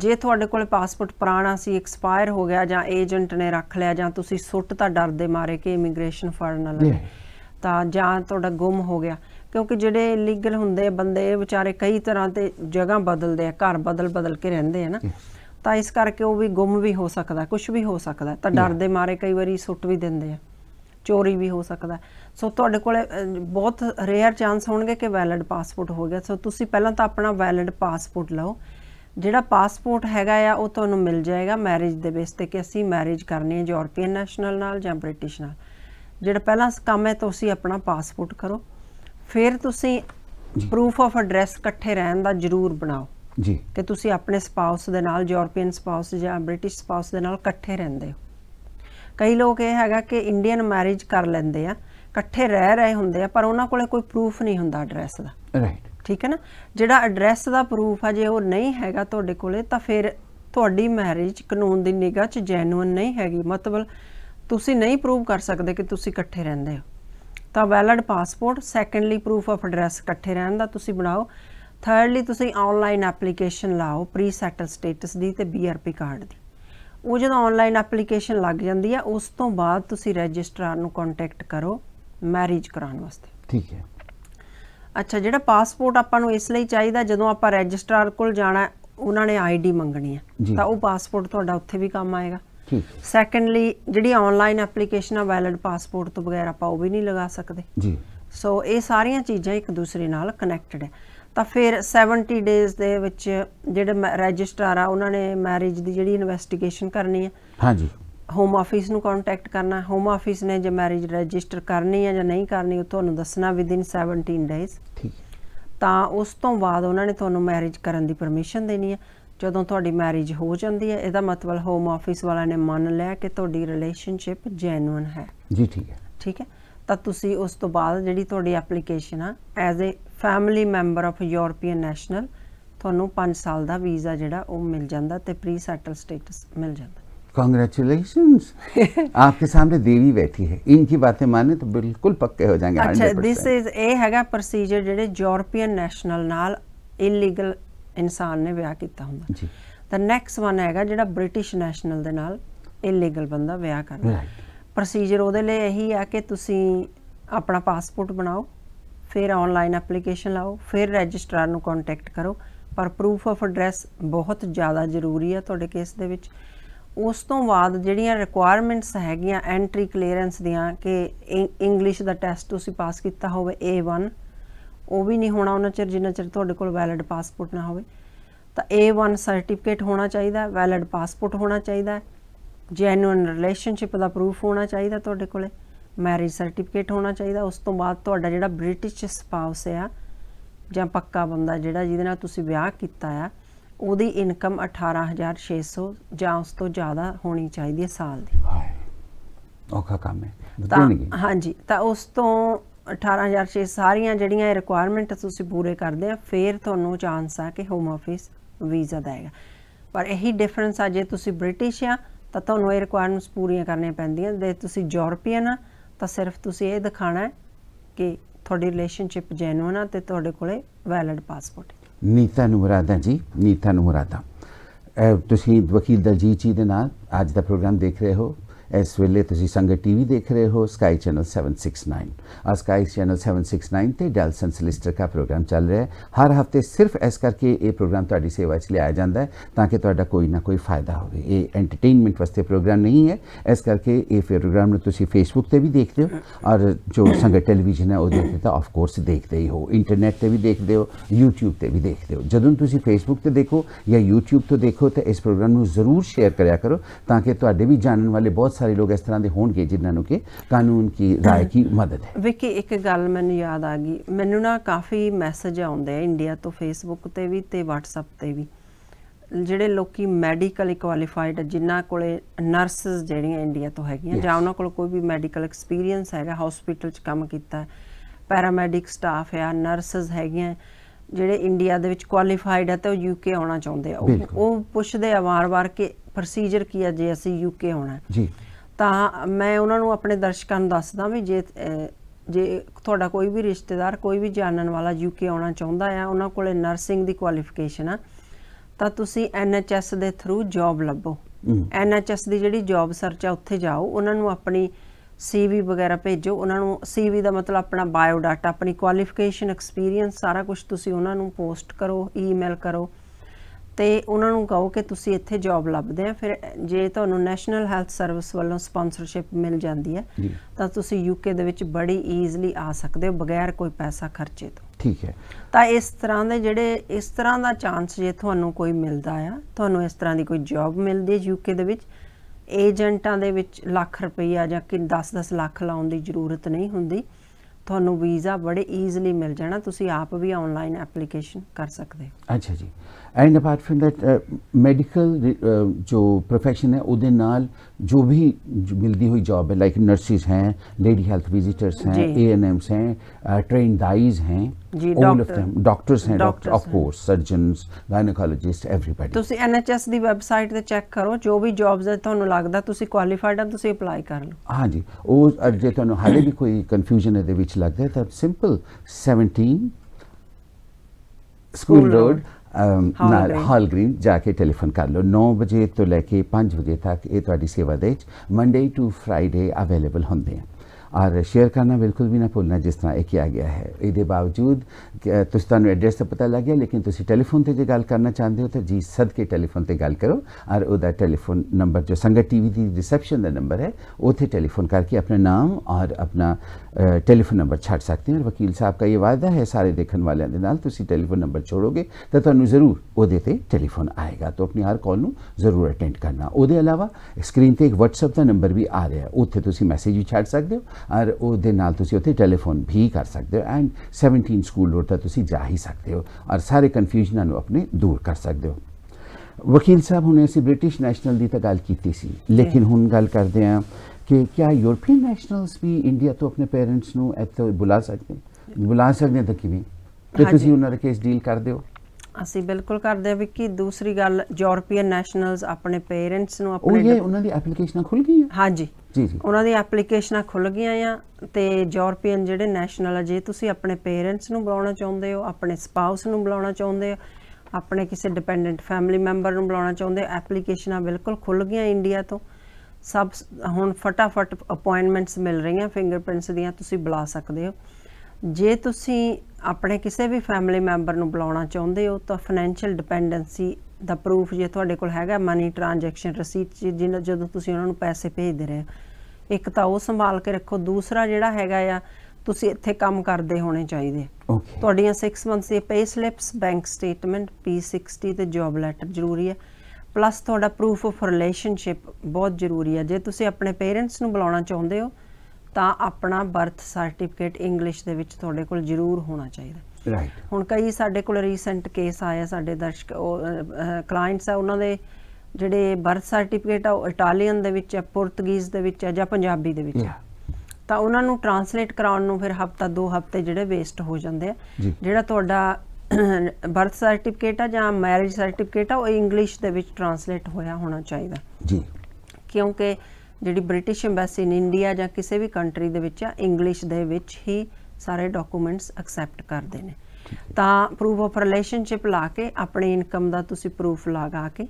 ਜੇ ਤੁਹਾਡੇ ਕੋਲ ਪਾਸਪੋਰਟ ਪੁਰਾਣਾ ਸੀ ਐਕਸਪਾਇਰ ਹੋ ਗਿਆ ਜਾਂ ਏਜੰਟ ਨੇ ਰੱਖ ਲਿਆ ਜਾਂ ਤੁਸੀਂ ਸੁੱਟ ਤਾਂ ਡਰ ਦੇ ਮਾਰੇ ਕਿ ਇਮੀਗ੍ਰੇਸ਼ਨ ਫੜਨ ਵਾਲਾ ਤਾਂ ਜਾਂ ਤੁਹਾਡਾ ਗੁੰਮ ਹੋ ਗਿਆ ਕਿਉਂਕਿ ਜਿਹੜੇ ਇਲੀਗਲ ਹੁੰਦੇ ਬੰਦੇ ਵਿਚਾਰੇ ਕਈ ਤਰ੍ਹਾਂ ਤੇ ਜਗ੍ਹਾ ਬਦਲਦੇ ਆ ਘਰ ਬਦਲ ਬਦਲ ਕੇ ਰਹਿੰਦੇ ਆ ਨਾ ਤਾਂ ਇਸ ਕਰਕੇ ਉਹ ਵੀ ਗੁੰਮ ਵੀ ਹੋ ਸਕਦਾ ਕੁਝ ਵੀ ਹੋ ਸਕਦਾ ਤਾਂ ਡਰ ਦੇ ਮਾਰੇ ਕਈ ਵਾਰੀ ਸੁੱਟ ਵੀ ਦਿੰਦੇ ਆ ਚੋਰੀ ਵੀ ਹੋ ਸਕਦਾ ਸੋ ਤੁਹਾਡੇ ਕੋਲੇ ਬਹੁਤ ਰੇਅਰ ਚਾਂਸ ਹੋਣਗੇ ਕਿ ਵੈਲਿਡ ਪਾਸਪੋਰਟ ਹੋ ਗਿਆ ਸੋ ਤੁਸੀਂ ਪਹਿਲਾਂ ਤਾਂ ਆਪਣਾ ਵੈਲਿਡ ਪਾਸਪੋਰਟ ਲਓ ਜਿਹੜਾ ਪਾਸਪੋਰਟ ਹੈਗਾ ਆ ਉਹ ਤੁਹਾਨੂੰ ਮਿਲ ਜਾਏਗਾ ਮੈਰਿਜ ਦੇ ਬੇਸ ਤੇ ਕਿ ਅਸੀਂ ਮੈਰਿਜ ਕਰਨੀ ਹੈ ਯੂਰਪੀਅਨ ਨੈਸ਼ਨਲ ਨਾਲ ਜਾਂ ਬ੍ਰਿਟਿਸ਼ ਨਾਲ ਜਿਹੜਾ ਪਹਿਲਾਂ ਕੰਮ ਹੈ ਤੁਸੀਂ ਆਪਣਾ ਪਾਸਪੋਰਟ ਕਰੋ ਫਿਰ ਤੁਸੀਂ ਪ੍ਰੂਫ ਆਫ ਐਡਰੈਸ ਇਕੱਠੇ ਰਹਿਣ ਦਾ ਜ਼ਰੂਰ ਬਣਾਓ ਜੀ ਕਿ ਤੁਸੀਂ ਆਪਣੇ ਸਪਾਊਸ ਦੇ ਨਾਲ ਯੂਰਪੀਅਨ ਸਪਾਊਸ ਜਾਂ ਬ੍ਰਿਟਿਸ਼ ਸਪਾਊਸ ਦੇ ਨਾਲ ਇਕੱਠੇ ਰਹਿੰਦੇ ਹੋ ਕਈ ਲੋਕ ਇਹ ਹੈਗਾ ਕਿ ਇੰਡੀਅਨ ਮੈਰਿਜ ਕਰ ਲੈਂਦੇ ਆ ਇਕੱਠੇ ਰਹਿ ਰਹੇ ਹੁੰਦੇ ਆ ਪਰ ਉਹਨਾਂ ਕੋਲੇ ਕੋਈ ਪ੍ਰੂਫ ਨਹੀਂ ਹੁੰਦਾ ਐਡਰੈਸ ਦਾ ਰਾਈਟ ਠੀਕ ਹੈ ਨਾ ਜਿਹੜਾ ਐਡਰੈਸ ਦਾ ਪ੍ਰੂਫ ਆ ਜੇ ਉਹ ਨਹੀਂ ਹੈਗਾ ਤੁਹਾਡੇ ਕੋਲੇ ਤਾਂ ਫਿਰ ਤੁਹਾਡੀ ਮੈਰਿਜ ਕਾਨੂੰਨ ਦੀ ਨਿਗਾਹ 'ਚ ਜੈਨੂਇਨ ਨਹੀਂ ਹੈਗੀ ਮਤਲਬ ਤੁਸੀਂ ਨਹੀਂ ਪ੍ਰੂਫ ਕਰ ਸਕਦੇ ਕਿ ਤੁਸੀਂ ਇਕੱਠੇ ਰਹਿੰਦੇ ਹੋ ਤਾਂ valid passport secondly proof of address ਇਕੱਠੇ ਰਹਿਣ ਦਾ ਤੁਸੀਂ ਬਣਾਓ ਥਰਡਲੀ ਤੁਸੀਂ ਆਨਲਾਈਨ ਐਪਲੀਕੇਸ਼ਨ ਲਾਓ ਪ੍ਰੀ ਸੈਟਲ ਸਟੇਟਸ ਦੀ ਤੇ ਬੀਆਰਪੀ ਕਾਰਡ ਦੀ ਉਹ ਜਦੋਂ ਆਨਲਾਈਨ ਐਪਲੀਕੇਸ਼ਨ ਲੱਗ ਜਾਂਦੀ ਹੈ ਉਸ ਤੋਂ ਬਾਅਦ ਤੁਸੀਂ ਰਜਿਸਟਰਾਰ ਨੂੰ ਕੰਟੈਕਟ ਕਰੋ ਮੈਰਿਜ ਕਰਾਉਣ ਵਾਸਤੇ ਠੀਕ ਹੈ ਅੱਛਾ ਜਿਹੜਾ ਪਾਸਪੋਰਟ ਆਪਾਂ ਨੂੰ ਇਸ ਲਈ ਚਾਹੀਦਾ ਜਦੋਂ ਆਪਾਂ ਰਜਿਸਟਰਾਰ ਕੋਲ ਜਾਣਾ ਉਹਨਾਂ ਨੇ ਆਈਡੀ ਮੰਗਣੀ ਹੈ ਤਾਂ ਉਹ ਪਾਸਪੋਰਟ ਤੁਹਾਡਾ ਉੱਥੇ ਵੀ ਕੰਮ ਆਏਗਾ ਠੀਕ ਸੈਕੰਡਲੀ ਜਿਹੜੀ ਆਨਲਾਈਨ ਐਪਲੀਕੇਸ਼ਨ ਆ ਵੈਲਿਡ ਪਾਸਪੋਰਟ ਤੋਂ ਬਗੈਰ ਆਪਾਂ ਉਹ ਵੀ ਨਹੀਂ ਲਗਾ ਸਕਦੇ ਜੀ ਸੋ ਇਹ ਸਾਰੀਆਂ ਚੀਜ਼ਾਂ ਇੱਕ ਦੂਸਰੇ ਨਾਲ ਕਨੈਕਟਡ ਹੈ ਤਾਂ ਫਿਰ 70 ਡੇਜ਼ ਦੇ ਵਿੱਚ ਜਿਹੜੇ ਰਜਿਸਟਰਾਰ ਆ ਉਹਨਾਂ ਨੇ ਮੈਰਿਜ ਦੀ ਜਿਹੜੀ ਇਨਵੈਸਟੀਗੇਸ਼ਨ ਕਰਨੀ ਹੈ ਹਾਂਜੀ ਹੋਮ ਆਫਿਸ ਨੂੰ ਕੰਟੈਕਟ ਕਰਨਾ ਹੋਮ ਆਫਿਸ ਨੇ ਜੇ ਮੈਰਿਜ ਰਜਿਸਟਰ ਕਰਨੀ ਹੈ ਜਾਂ ਨਹੀਂ ਕਰਨੀ ਉਹ ਤੁਹਾਨੂੰ ਦੱਸਣਾ ਵਿਦਿਨ 17 ਡੇਜ਼ ਠੀਕ ਤਾਂ ਉਸ ਤੋਂ ਬਾਅਦ ਉਹਨਾਂ ਨੇ ਤੁਹਾਨੂੰ ਮੈਰਿਜ ਕਰਨ ਦੀ ਪਰਮਿਸ਼ਨ ਦੇਣੀ ਹੈ ਜਦੋਂ ਤੁਹਾਡੀ ਮੈਰਿਜ ਹੋ ਜਾਂਦੀ ਹੈ ਇਹਦਾ ਮਤਲਬ ਹੋਮ ਆਫਿਸ ਵਾਲਾ ਨੇ ਮੰਨ ਲਿਆ ਕਿ ਤੁਹਾਡੀ ਰਿਲੇਸ਼ਨਸ਼ਿਪ ਜੈਨੂਇਨ ਹੈ ਜੀ ਠੀਕ ਹੈ ਠੀਕ ਹੈ ਤਾਂ ਤੁਸੀਂ ਉਸ ਤੋਂ ਬਾਅਦ ਜਿਹੜੀ ਤੁਹਾਡੀ ਐਪਲੀਕੇਸ਼ਨ ਆ as a family member of European national ਤੁਹਾਨੂੰ 5 ਸਾਲ ਦਾ ਵੀਜ਼ਾ ਜਿਹੜਾ ਉਹ ਮਿਲ ਜਾਂਦਾ ਤੇ ਪ੍ਰੀ ਸੈਟਲ ਸਟੇਟਸ ਮਿਲ ਜਾਂਦਾ ਕੰਗ੍ਰੈਚੁਲੇਸ਼ਨਸ *laughs* ਆਪਕੇ ਸਾਹਮਣੇ ਦੇਵੀ ਬੈਠੀ ਹੈ इनकी बातें माने तो बिल्कुल पक्के हो जाएंगे ਅੱਛਾ ਦਿਸ ਇਜ਼ ਇਹ ਹੈਗਾ ਪ੍ਰੋਸੀਜਰ ਜਿਹੜੇ ਯੂਰੋਪੀਅਨ ਨੈਸ਼ਨਲ ਨਾਲ ਇਲੀਗਲ ਇਨਸਾਨ ਨੇ ਵਿਆਹ ਕੀਤਾ ਹੁੰਦਾ ਜੀ ਤਾਂ ਨੈਕਸਟ ਵਨ ਹੈਗਾ ਜਿਹੜਾ ਬ੍ਰਿਟਿਸ਼ ਨੈਸ਼ਨਲ ਦੇ ਨਾਲ ਇਲੀਗਲ ਬੰਦਾ ਵਿਆਹ ਕਰਦਾ ਪ੍ਰੋਸੀਜਰ ਉਹਦੇ ਲਈ ਇਹੀ ਆ ਕਿ ਤੁਸੀਂ ਆਪਣਾ ਪਾਸਪੋਰਟ ਬਣਾਓ ਫਿਰ ਆਨਲਾਈਨ ਐਪਲੀਕੇਸ਼ਨ ਲਾਓ ਫਿਰ ਰਜਿਸਟਰਾਰ ਨੂੰ ਕੰਟੈਕਟ ਕਰੋ ਪਰ ਪ੍ਰੂਫ ਆਫ ਐਡਰੈਸ ਬਹੁਤ ਜ਼ਿਆਦਾ ਜ਼ਰੂਰੀ ਆ ਤੁਹਾਡੇ ਕੇਸ ਦੇ ਵਿੱਚ ਉਸ ਤੋਂ ਬਾਅਦ ਜਿਹੜੀਆਂ ਰਿਕੁਆਇਰਮੈਂਟਸ ਹੈਗੀਆਂ ਐਂਟਰੀ ਕਲੀਅਰੈਂਸ ਦੀਆਂ ਕਿ ਇੰਗਲਿਸ਼ ਦਾ ਟੈਸਟ ਤੁਸੀਂ ਪਾਸ ਕੀਤਾ ਹੋਵੇ A1 ਉਹ ਵੀ ਨਹੀਂ ਹੋਣਾ ਉਹਨਾਂ ਚਿਰ ਜਿੰਨਾ ਚਿਰ ਤੁਹਾਡੇ ਕੋਲ ਵੈਲਿਡ ਪਾਸਪੋਰਟ ਨਾ ਹੋਵੇ ਤਾਂ A1 ਸਰਟੀਫਿਕੇਟ ਹੋਣਾ ਚਾਹੀਦਾ ਵੈਲਿਡ ਪਾਸਪੋਰਟ ਹੋਣਾ ਚਾਹੀਦਾ ਜੈਨੂਇਨ ਰਿਲੇਸ਼ਨਸ਼ਿਪ ਦਾ ਪ੍ਰੂਫ ਹੋਣਾ ਚਾਹੀਦਾ ਤੁਹਾਡੇ ਕੋਲੇ ਮੈਰਿਜ ਸਰਟੀਫਿਕੇਟ ਹੋਣਾ ਚਾਹੀਦਾ ਉਸ ਤੋਂ ਬਾਅਦ ਤੁਹਾਡਾ ਜਿਹੜਾ ਬ੍ਰਿਟਿਸ਼ ਸਪਾਊਸ ਆ ਜਾਂ ਪੱਕਾ ਬੰਦਾ ਜਿਹੜਾ ਜਿਹਦੇ ਨਾਲ ਤੁਸੀਂ ਵਿਆਹ ਕੀਤਾ ਆ ਉਹਦੀ ਇਨਕਮ 18600 ਜਾਂ ਉਸ ਤੋਂ ਜ਼ਿਆਦਾ ਹੋਣੀ ਚਾਹੀਦੀ ਹੈ ਸਾਲ ਦੀ ਔਖਾ ਕੰਮ ਹੈ ਤਾਂ ਹਾਂਜੀ ਤਾਂ ਉਸ ਤੋਂ 18000 ਸਾਰੀਆਂ ਜਿਹੜੀਆਂ ਇਹ ਰਿਕੁਆਇਰਮੈਂਟ ਤੁਸੀਂ ਪੂਰੇ ਕਰਦੇ ਆ ਫਿਰ ਤੁਹਾਨੂੰ ਚਾਂਸ ਆ ਕਿ ਹੋਮ ਆਫਿਸ ਵੀਜ਼ਾ ਦੇਗਾ ਪਰ ਇਹੀ ਡਿਫਰੈਂਸ ਆ ਜੇ ਤੁਸੀਂ ਬ੍ਰਿਟਿਸ਼ ਆ ਤਾਂ ਤੁਹਾਨੂੰ ਇਹ ਰਿਕੁਆਇਰਮੈਂਟਸ ਪੂਰੀਆਂ ਕਰਨੀਆਂ ਪੈਂਦੀਆਂ ਜੇ ਤੁਸੀਂ ਯੂਰੋਪੀਅਨ ਆ ਤਾਂ ਸਿਰਫ ਤੁਸੀਂ ਇਹ ਦਿਖਾਣਾ ਹੈ ਕਿ ਤੁਹਾਡੀ ਰਿਲੇਸ਼ਨਸ਼ਿਪ ਜੈਨੂਇਨ ਆ ਤੇ ਤੁਹਾਡੇ ਕੋਲੇ ਵੈਲਿਡ ਪਾਸਪੋਰਟ ਹੈ ਨੀਤਾ ਨੂੰ ਜੀ ਨੀਤਾ ਨੂੰ ਤੁਸੀਂ ਵਕੀਲ ਦਲਜੀਤ ਜੀ ਦੇ ਨਾਲ ਅੱਜ ਦਾ ਪ੍ਰੋਗਰਾਮ ਦੇਖ ਰਹੇ ਹੋ इस वेले टी वी देख रहे हो Sky channel seven six nine और Sky channel seven six nine से डैलसन सिलिस्टर का प्रोग्राम चल रहा है हर हफ्ते सिर्फ इस करके ये प्रोग्राम थोड़ी सेवा से लिया जाता है ताकि थोड़ा कोई ना कोई फायदा हो एंटरटेनमेंट वास्ते प्रोग्राम नहीं है इस करके ये प्रोग्राम तुम फेसबुक पर भी देखते हो और जो संग टेलीविजन है वह तो ऑफकोर्स देखते ही हो इंटरनेट पर भी देखते हो यूट्यूब पर भी देखते हो जो तुम फेसबुक पर देखो या यूट्यूब तो देखो तो इस प्रोग्राम जरूर शेयर करो ताकि भी जानने वाले बहुत ਸਾਰੇ ਲੋਕ ਇਸ ਤਰ੍ਹਾਂ ਦੇ ਹੋਣਗੇ ਜਿਨ੍ਹਾਂ ਨੂੰ ਕਿ ਕਾਨੂੰਨ ਕੀ ਰਾਏ ਕੀ ਮਦਦ ਹੈ ਵਿਕੀ ਇੱਕ ਗੱਲ ਮੈਨੂੰ ਯਾਦ ਆ ਗਈ ਮੈਨੂੰ ਨਾ ਕਾਫੀ ਮੈਸੇਜ ਆਉਂਦੇ ਆ ਇੰਡੀਆ ਤੋਂ ਫੇਸਬੁੱਕ ਤੇ ਵੀ ਤੇ WhatsApp ਤੇ ਵੀ ਜਿਹੜੇ ਲੋਕੀ ਮੈਡੀਕਲ ਕੁਆਲੀਫਾਈਡ ਜਿਨ੍ਹਾਂ ਕੋਲੇ ਨਰਸਸ ਜਿਹੜੀਆਂ ਇੰਡੀਆ ਤੋਂ ਹੈਗੀਆਂ ਜਾਂ ਉਹਨਾਂ ਕੋਲ ਕੋਈ ਵੀ ਮੈਡੀਕਲ ਐਕਸਪੀਰੀਅੰਸ ਹੈਗਾ ਹਸਪੀਟਲ 'ਚ ਕੰਮ ਕੀਤਾ ਹੈ ਪੈਰਾਮੈਡਿਕ ਸਟਾਫ ਹੈ ਨਰਸਸ ਹੈਗੀਆਂ ਜਿਹੜੇ ਇੰਡੀਆ ਦੇ ਵਿੱਚ ਕੁਆਲੀਫਾਈਡ ਹੈ ਤੇ ਉਹ ਯੂਕੇ ਆਉਣਾ ਚਾਹੁੰਦੇ ਆ ਉਹ ਪੁੱਛਦੇ ਆ ਵਾਰ-ਵਾਰ ਕਿ ਪ੍ਰੋਸੀਜਰ ਕੀ ਹੈ ਜੇ ਅਸੀਂ ਯੂਕੇ ਆਉਣਾ ਜੀ ਤਾਂ ਮੈਂ ਉਹਨਾਂ ਨੂੰ ਆਪਣੇ ਦਰਸ਼ਕਾਂ ਨੂੰ ਦੱਸਦਾ ਵੀ ਜੇ ਜੇ ਤੁਹਾਡਾ ਕੋਈ ਵੀ ਰਿਸ਼ਤੇਦਾਰ ਕੋਈ ਵੀ ਜਾਣਨ ਵਾਲਾ ਯੂਕੇ ਆਉਣਾ ਚਾਹੁੰਦਾ ਆ ਉਹਨਾਂ ਕੋਲੇ ਨਰਸਿੰਗ ਦੀ ਕੁਆਲੀਫਿਕੇਸ਼ਨ ਆ ਤਾਂ ਤੁਸੀਂ ਐਨਐਚਐਸ ਦੇ ਥਰੂ ਜੌਬ ਲੱਭੋ ਐਨਐਚਐਸ ਦੀ ਜਿਹੜੀ ਜੌਬ ਸਰਚ ਆ ਉੱਥੇ ਜਾਓ ਉਹਨਾਂ ਨੂੰ ਆਪਣੀ ਸੀਵੀ ਵਗੈਰਾ ਭੇਜੋ ਉਹਨਾਂ ਨੂੰ ਸੀਵੀ ਦਾ ਮਤਲਬ ਆਪਣਾ ਬਾਇਓ ਡਾਟਾ ਆਪਣੀ ਕੁਆਲੀਫਿਕੇਸ਼ਨ ਐਕਸਪੀਰੀਅੰਸ ਸਾਰਾ ਕੁਝ ਤੁਸੀਂ ਉਹਨਾਂ ਨੂੰ ਪੋਸਟ ਕਰੋ ਈਮੇਲ ਕਰੋ ਤੇ ਉਹਨਾਂ ਨੂੰ ਕਹੋ ਕਿ ਤੁਸੀਂ ਇੱਥੇ ਜੌਬ ਲੱਭਦੇ ਆ ਫਿਰ ਜੇ ਤੁਹਾਨੂੰ ਨੈਸ਼ਨਲ ਹੈਲਥ ਸਰਵਿਸ ਵੱਲੋਂ ਸਪਾਂਸਰਸ਼ਿਪ ਮਿਲ ਜਾਂਦੀ ਹੈ ਤਾਂ ਤੁਸੀਂ ਯੂਕੇ ਦੇ ਵਿੱਚ ਬੜੀ ਈਜ਼ਲੀ ਆ ਸਕਦੇ ਹੋ ਬਗੈਰ ਕੋਈ ਪੈਸਾ ਖਰਚੇ ਤੋਂ ਠੀਕ ਹੈ ਤਾਂ ਇਸ ਤਰ੍ਹਾਂ ਦੇ ਜਿਹੜੇ ਇਸ ਤਰ੍ਹਾਂ ਦਾ ਚਾਂਸ ਜੇ ਤੁਹਾਨੂੰ ਕੋਈ ਮਿਲਦਾ ਆ ਤੁਹਾਨੂੰ ਇਸ ਤਰ੍ਹਾਂ ਦੀ ਕੋਈ ਜੌਬ ਮਿਲਦੀ ਹੈ ਯੂਕੇ ਦੇ ਵਿੱਚ ਏਜੰਟਾਂ ਦੇ ਵਿੱਚ ਲੱਖ ਰੁਪਈਆ ਜਾਂ ਕਿ 10-10 ਲੱਖ ਲਾਉਣ ਦੀ ਜ਼ਰੂਰਤ ਨਹੀਂ ਹੁੰਦੀ ਤੁਹਾਨੂੰ ਵੀਜ਼ਾ ਬੜੇ ਈਜ਼ੀਲੀ ਮਿਲ ਜਾਣਾ ਤੁਸੀਂ ਆਪ ਵੀ ਆਨਲਾਈਨ ਐਪਲੀਕੇਸ਼ਨ ਕਰ ਸਕਦੇ ਹੋ ਅੱਛਾ ਜੀ and apart from that medical ਜੋ profession ਹੈ ਉਹਦੇ ਨਾਲ ਜੋ ਵੀ ਮਿਲਦੀ ਹੋਈ ਜੌਬ ਹੈ ਲਾਈਕ ਨਰਸਿਸ ਹੈ ਲੇਡੀ ਹੈਲਥ ਵਿਜ਼ਿਟਰਸ ਹੈ ਏਐਨਐਮਸ ਹੈ ਟ੍ਰੇਨਡ ਡਾਈਜ਼ ਹੈ ਜੀ ਡਾਕਟਰ ਡਾਕਟਰਸ ਹੈ doctor of course surgeons gynaecologist everybody ਤੁਸੀਂ ਐਨਐਚਐਸ ਦੀ ਵੈਬਸਾਈਟ ਤੇ ਚੈੱਕ ਕਰੋ ਜੋ ਵੀ ਜੌਬਸ ਹੈ ਤੁਹਾਨੂੰ ਲੱਗਦਾ ਤੁਸੀਂ ਕੁਆਲੀਫਾਈਡ ਆ ਤੁਸੀਂ ਅਪਲਾਈ ਕਰ ਲਓ ਹਾਂ ਜੀ ਉਹ ਜੇ ਤੁਹਾਨੂੰ ਹਾਲੇ ਵੀ ਕੋਈ ਕਨਫਿਊਜ਼ਨ ਹੈ ਦੇ ਵਿੱਚ मुझे लग गया था सिंपल ਸਕੂਲ ਰੋਡ ਨਾਲ ਹਾਲ ਗ੍ਰੀਨ ਜਾ ਕੇ ਟੈਲੀਫੋਨ ਕਰ ਲਓ 9 ਵਜੇ ਤੋਂ ਲੈ ਕੇ 5 ਵਜੇ ਤੱਕ ਇਹ ਤੁਹਾਡੀ ਸੇਵਾ ਦੇ ਵਿੱਚ ਮੰਡੇ ਟੂ ਫਰਾਈਡੇ ਅਵੇਲੇਬਲ ਹੁੰਦੇ ਆ और शेयर करना बिल्कुल भी ना भूलना जिस तरह यह किया गया है ये बावजूद तुम्हें एड्रेस तो पता लग गया लेकिन तुम टैलीफोन से जो गल करना चाहते हो तो जी सद के टैलीफोन से गल करो और वह टैलीफोन नंबर जो संगत टीवी की रिसैप्शन का नंबर है उसे टैलीफोन करके अपना नाम और अपना टैलीफोन नंबर छट सकते हैं और वकील साहब का यह वादा है सारे देखने वाले दे टैलीफोन नंबर छोड़ोगे तो थानू जरूर वो टैलीफोन आएगा तो अपनी हर कॉल में जरूर अटेंड करना वो अलावा स्क्रीन पर एक वट्सअप का नंबर भी आ रहा है उत्थे मैसेज भी छड़ सद ਔਰ ਉਹਦੇ ਨਾਲ ਤੁਸੀਂ ਉੱਥੇ ਟੈਲੀਫੋਨ ਵੀ ਕਰ ਸਕਦੇ ਹੋ ਐਂਡ 17 ਸਕੂਲ ਰੋਡ ਤੱਕ ਤੁਸੀਂ ਜਾ ਹੀ ਸਕਦੇ ਹੋ ਔਰ ਸਾਰੇ ਕਨਫਿਊਜ਼ਨ ਨੂੰ ਆਪਣੇ ਦੂਰ ਕਰ ਸਕਦੇ ਹੋ ਵਕੀਲ ਸਾਹਿਬ ਹੁਣੇ ਸੀ ਬ੍ਰਿਟਿਸ਼ ਨੈਸ਼ਨਲ ਦੀ ਤਾਂ ਗੱਲ ਕੀਤੀ ਸੀ ਲੇਕਿਨ ਹੁਣ ਗੱਲ ਕਰਦੇ ਆ ਕਿ ਕੀ ਯੂਰਪੀਅਨ ਨੈਸ਼ਨਲਸ ਵੀ ਇੰਡੀਆ ਤੋਂ ਆਪਣੇ ਪੇਰੈਂਟਸ ਨੂੰ ਇੱਥੇ ਬੁਲਾ ਸਕਦੇ ਬੁਲਾ ਸਕਦੇ ਤਾਂ ਕਿਵੇਂ ਤੇ ਤੁਸੀਂ ਉਹਨਾਂ ਦਾ ਕੇਸ ਡੀਲ ਕਰਦੇ ਹੋ ਅਸੀਂ ਬਿਲਕੁਲ ਕਰਦੇ ਆ ਵਿੱਕੀ ਦੂਸਰੀ ਗੱਲ ਯੂਰੋਪੀਅਨ ਨੈਸ਼ਨਲਸ ਆਪਣੇ ਪੇਰੈਂਟਸ ਨੂੰ ਆਪਣੇ ਉਹ ਇਹ ਉਹਨਾਂ ਦੀ ਐਪਲੀਕੇਸ਼ਨਾਂ ਖੁੱਲ ਗਈਆਂ ਹਾਂਜੀ ਜੀ ਜੀ ਉਹਨਾਂ ਦੀ ਐਪਲੀਕੇਸ਼ਨਾਂ ਖੁੱਲ ਗਈਆਂ ਆ ਤੇ ਯੂਰੋਪੀਅਨ ਜਿਹੜੇ ਨੈਸ਼ਨਲ ਆ ਜੇ ਤੁਸੀਂ ਆਪਣੇ ਪੇਰੈਂਟਸ ਨੂੰ ਬੁਲਾਉਣਾ ਚਾਹੁੰਦੇ ਹੋ ਆਪਣੇ ਸਪਾਊਸ ਨੂੰ ਬੁਲਾਉਣਾ ਚਾਹੁੰਦੇ ਹੋ ਆਪਣੇ ਕਿਸੇ ਡਿਪੈਂਡੈਂਟ ਫੈਮਿਲੀ ਮੈਂਬਰ ਨੂੰ ਬੁਲਾਉਣਾ ਚਾਹੁੰਦੇ ਐਪਲੀਕੇਸ਼ਨਾਂ ਬਿਲਕੁਲ ਖੁੱਲ ਗਈਆਂ ਇੰਡੀਆ ਤੋਂ ਸਭ ਹੁਣ ਫਟਾਫਟ ਅਪਾਇੰਟਮੈਂਟਸ ਮਿਲ ਰਹੀਆਂ ਫਿੰਗਰਪ੍ਰਿੰਟਸ ਦੀਆਂ ਤੁਸੀਂ ਬੁਲਾ ਸਕਦੇ ਹੋ ਜੇ ਤੁਸੀਂ ਆਪਣੇ ਕਿਸੇ ਵੀ ਫੈਮਿਲੀ ਮੈਂਬਰ ਨੂੰ ਬੁਲਾਉਣਾ ਚਾਹੁੰਦੇ ਹੋ ਤਾਂ ਫਾਈਨੈਂਸ਼ੀਅਲ ਡਿਪੈਂਡੈਂਸੀ ਦਾ ਪ੍ਰੂਫ ਜੇ ਤੁਹਾਡੇ ਕੋਲ ਹੈਗਾ ਮਨੀ ਟ੍ਰਾਂਜੈਕਸ਼ਨ ਰਸੀਦ ਜਿਹਨਾਂ ਜਦੋਂ ਤੁਸੀਂ ਉਹਨਾਂ ਨੂੰ ਪੈਸੇ ਭੇਜਦੇ ਰਹੇ ਇੱਕ ਤਾਂ ਉਹ ਸੰਭਾਲ ਕੇ ਰੱਖੋ ਦੂਸਰਾ ਜਿਹੜਾ ਹੈਗਾ ਆ ਤੁਸੀਂ ਇੱਥੇ ਕੰਮ ਕਰਦੇ ਹੋਣੇ ਚਾਹੀਦੇ ਤੁਹਾਡੀਆਂ 6 ਮੰਥਸ ਦੀ pay slips bank statement P60 ਤੇ ਜੌਬ ਲੈਟਰ ਜ਼ਰੂਰੀ ਹੈ ਪਲੱਸ ਤੁਹਾਡਾ ਪ੍ਰੂਫ ਆਫ ਰਿਲੇਸ਼ਨਸ਼ਿਪ ਬਹੁਤ ਜ਼ਰੂਰੀ ਹੈ ਜੇ ਤੁਸੀਂ ਆਪਣੇ ਪੇਰੈਂਟਸ ਨੂੰ ਬੁਲਾਉਣਾ ਚਾਹੁੰਦੇ ਹੋ ਤਾਂ ਆਪਣਾ ਬਰਥ ਸਰਟੀਫਿਕੇਟ ਇੰਗਲਿਸ਼ ਦੇ ਵਿੱਚ ਤੁਹਾਡੇ ਕੋਲ ਜ਼ਰੂਰ ਹੋਣਾ ਚਾਹੀਦਾ ਰਾਈਟ ਹੁਣ ਕਈ ਸਾਡੇ ਕੋਲ ਰੀਸੈਂਟ ਕੇਸ ਆਇਆ ਸਾਡੇ ਦਰਸ਼ਕ ਕਲਾਇੰਟਸ ਆ ਉਹਨਾਂ ਦੇ ਜਿਹੜੇ ਬਰਥ ਸਰਟੀਫਿਕੇਟ ਆ ਉਹ ਇਟਾਲੀਅਨ ਦੇ ਵਿੱਚ ਹੈ ਪੁਰਤਗੀਜ਼ ਦੇ ਵਿੱਚ ਹੈ ਜਾਂ ਪੰਜਾਬੀ ਦੇ ਵਿੱਚ ਹੈ ਤਾਂ ਉਹਨਾਂ ਨੂੰ ਟਰਾਂਸਲੇਟ ਕਰਾਉਣ ਨੂੰ ਫਿਰ ਹਫਤਾ ਦੋ ਹਫਤੇ ਜਿਹੜੇ ਵੇਸਟ ਹੋ ਜਾਂਦੇ ਆ ਜਿਹੜਾ ਤੁਹਾਡਾ ਬਰਥ ਸਰਟੀਫਿਕੇਟ ਆ ਜਾਂ ਮੈਰਿਜ ਸਰਟੀਫਿਕੇਟ ਆ ਉਹ ਇੰਗਲਿਸ਼ ਦੇ ਵਿੱਚ ਟਰਾਂਸਲੇਟ ਹੋਇਆ ਹੋਣਾ ਚਾਹੀਦਾ ਜੀ ਕਿਉਂਕਿ ਜਿਹੜੀ ਬ੍ਰਿਟਿਸ਼ ਐਮਬੈਸੀ ਇਨ ਇੰਡੀਆ ਜਾਂ ਕਿਸੇ ਵੀ ਕੰਟਰੀ ਦੇ ਵਿੱਚ ਆ ਇੰਗਲਿਸ਼ ਦੇ ਵਿੱਚ ਹੀ ਸਾਰੇ ਡਾਕੂਮੈਂਟਸ ਐਕਸੈਪਟ ਕਰਦੇ ਨੇ ਤਾਂ ਪ੍ਰੂਫ ਆਫ ਰਿਲੇਸ਼ਨਸ਼ਿਪ ਲਾ ਕੇ ਆਪਣੇ ਇਨਕਮ ਦਾ ਤੁਸੀਂ ਪ੍ਰੂਫ ਲਗਾ ਕੇ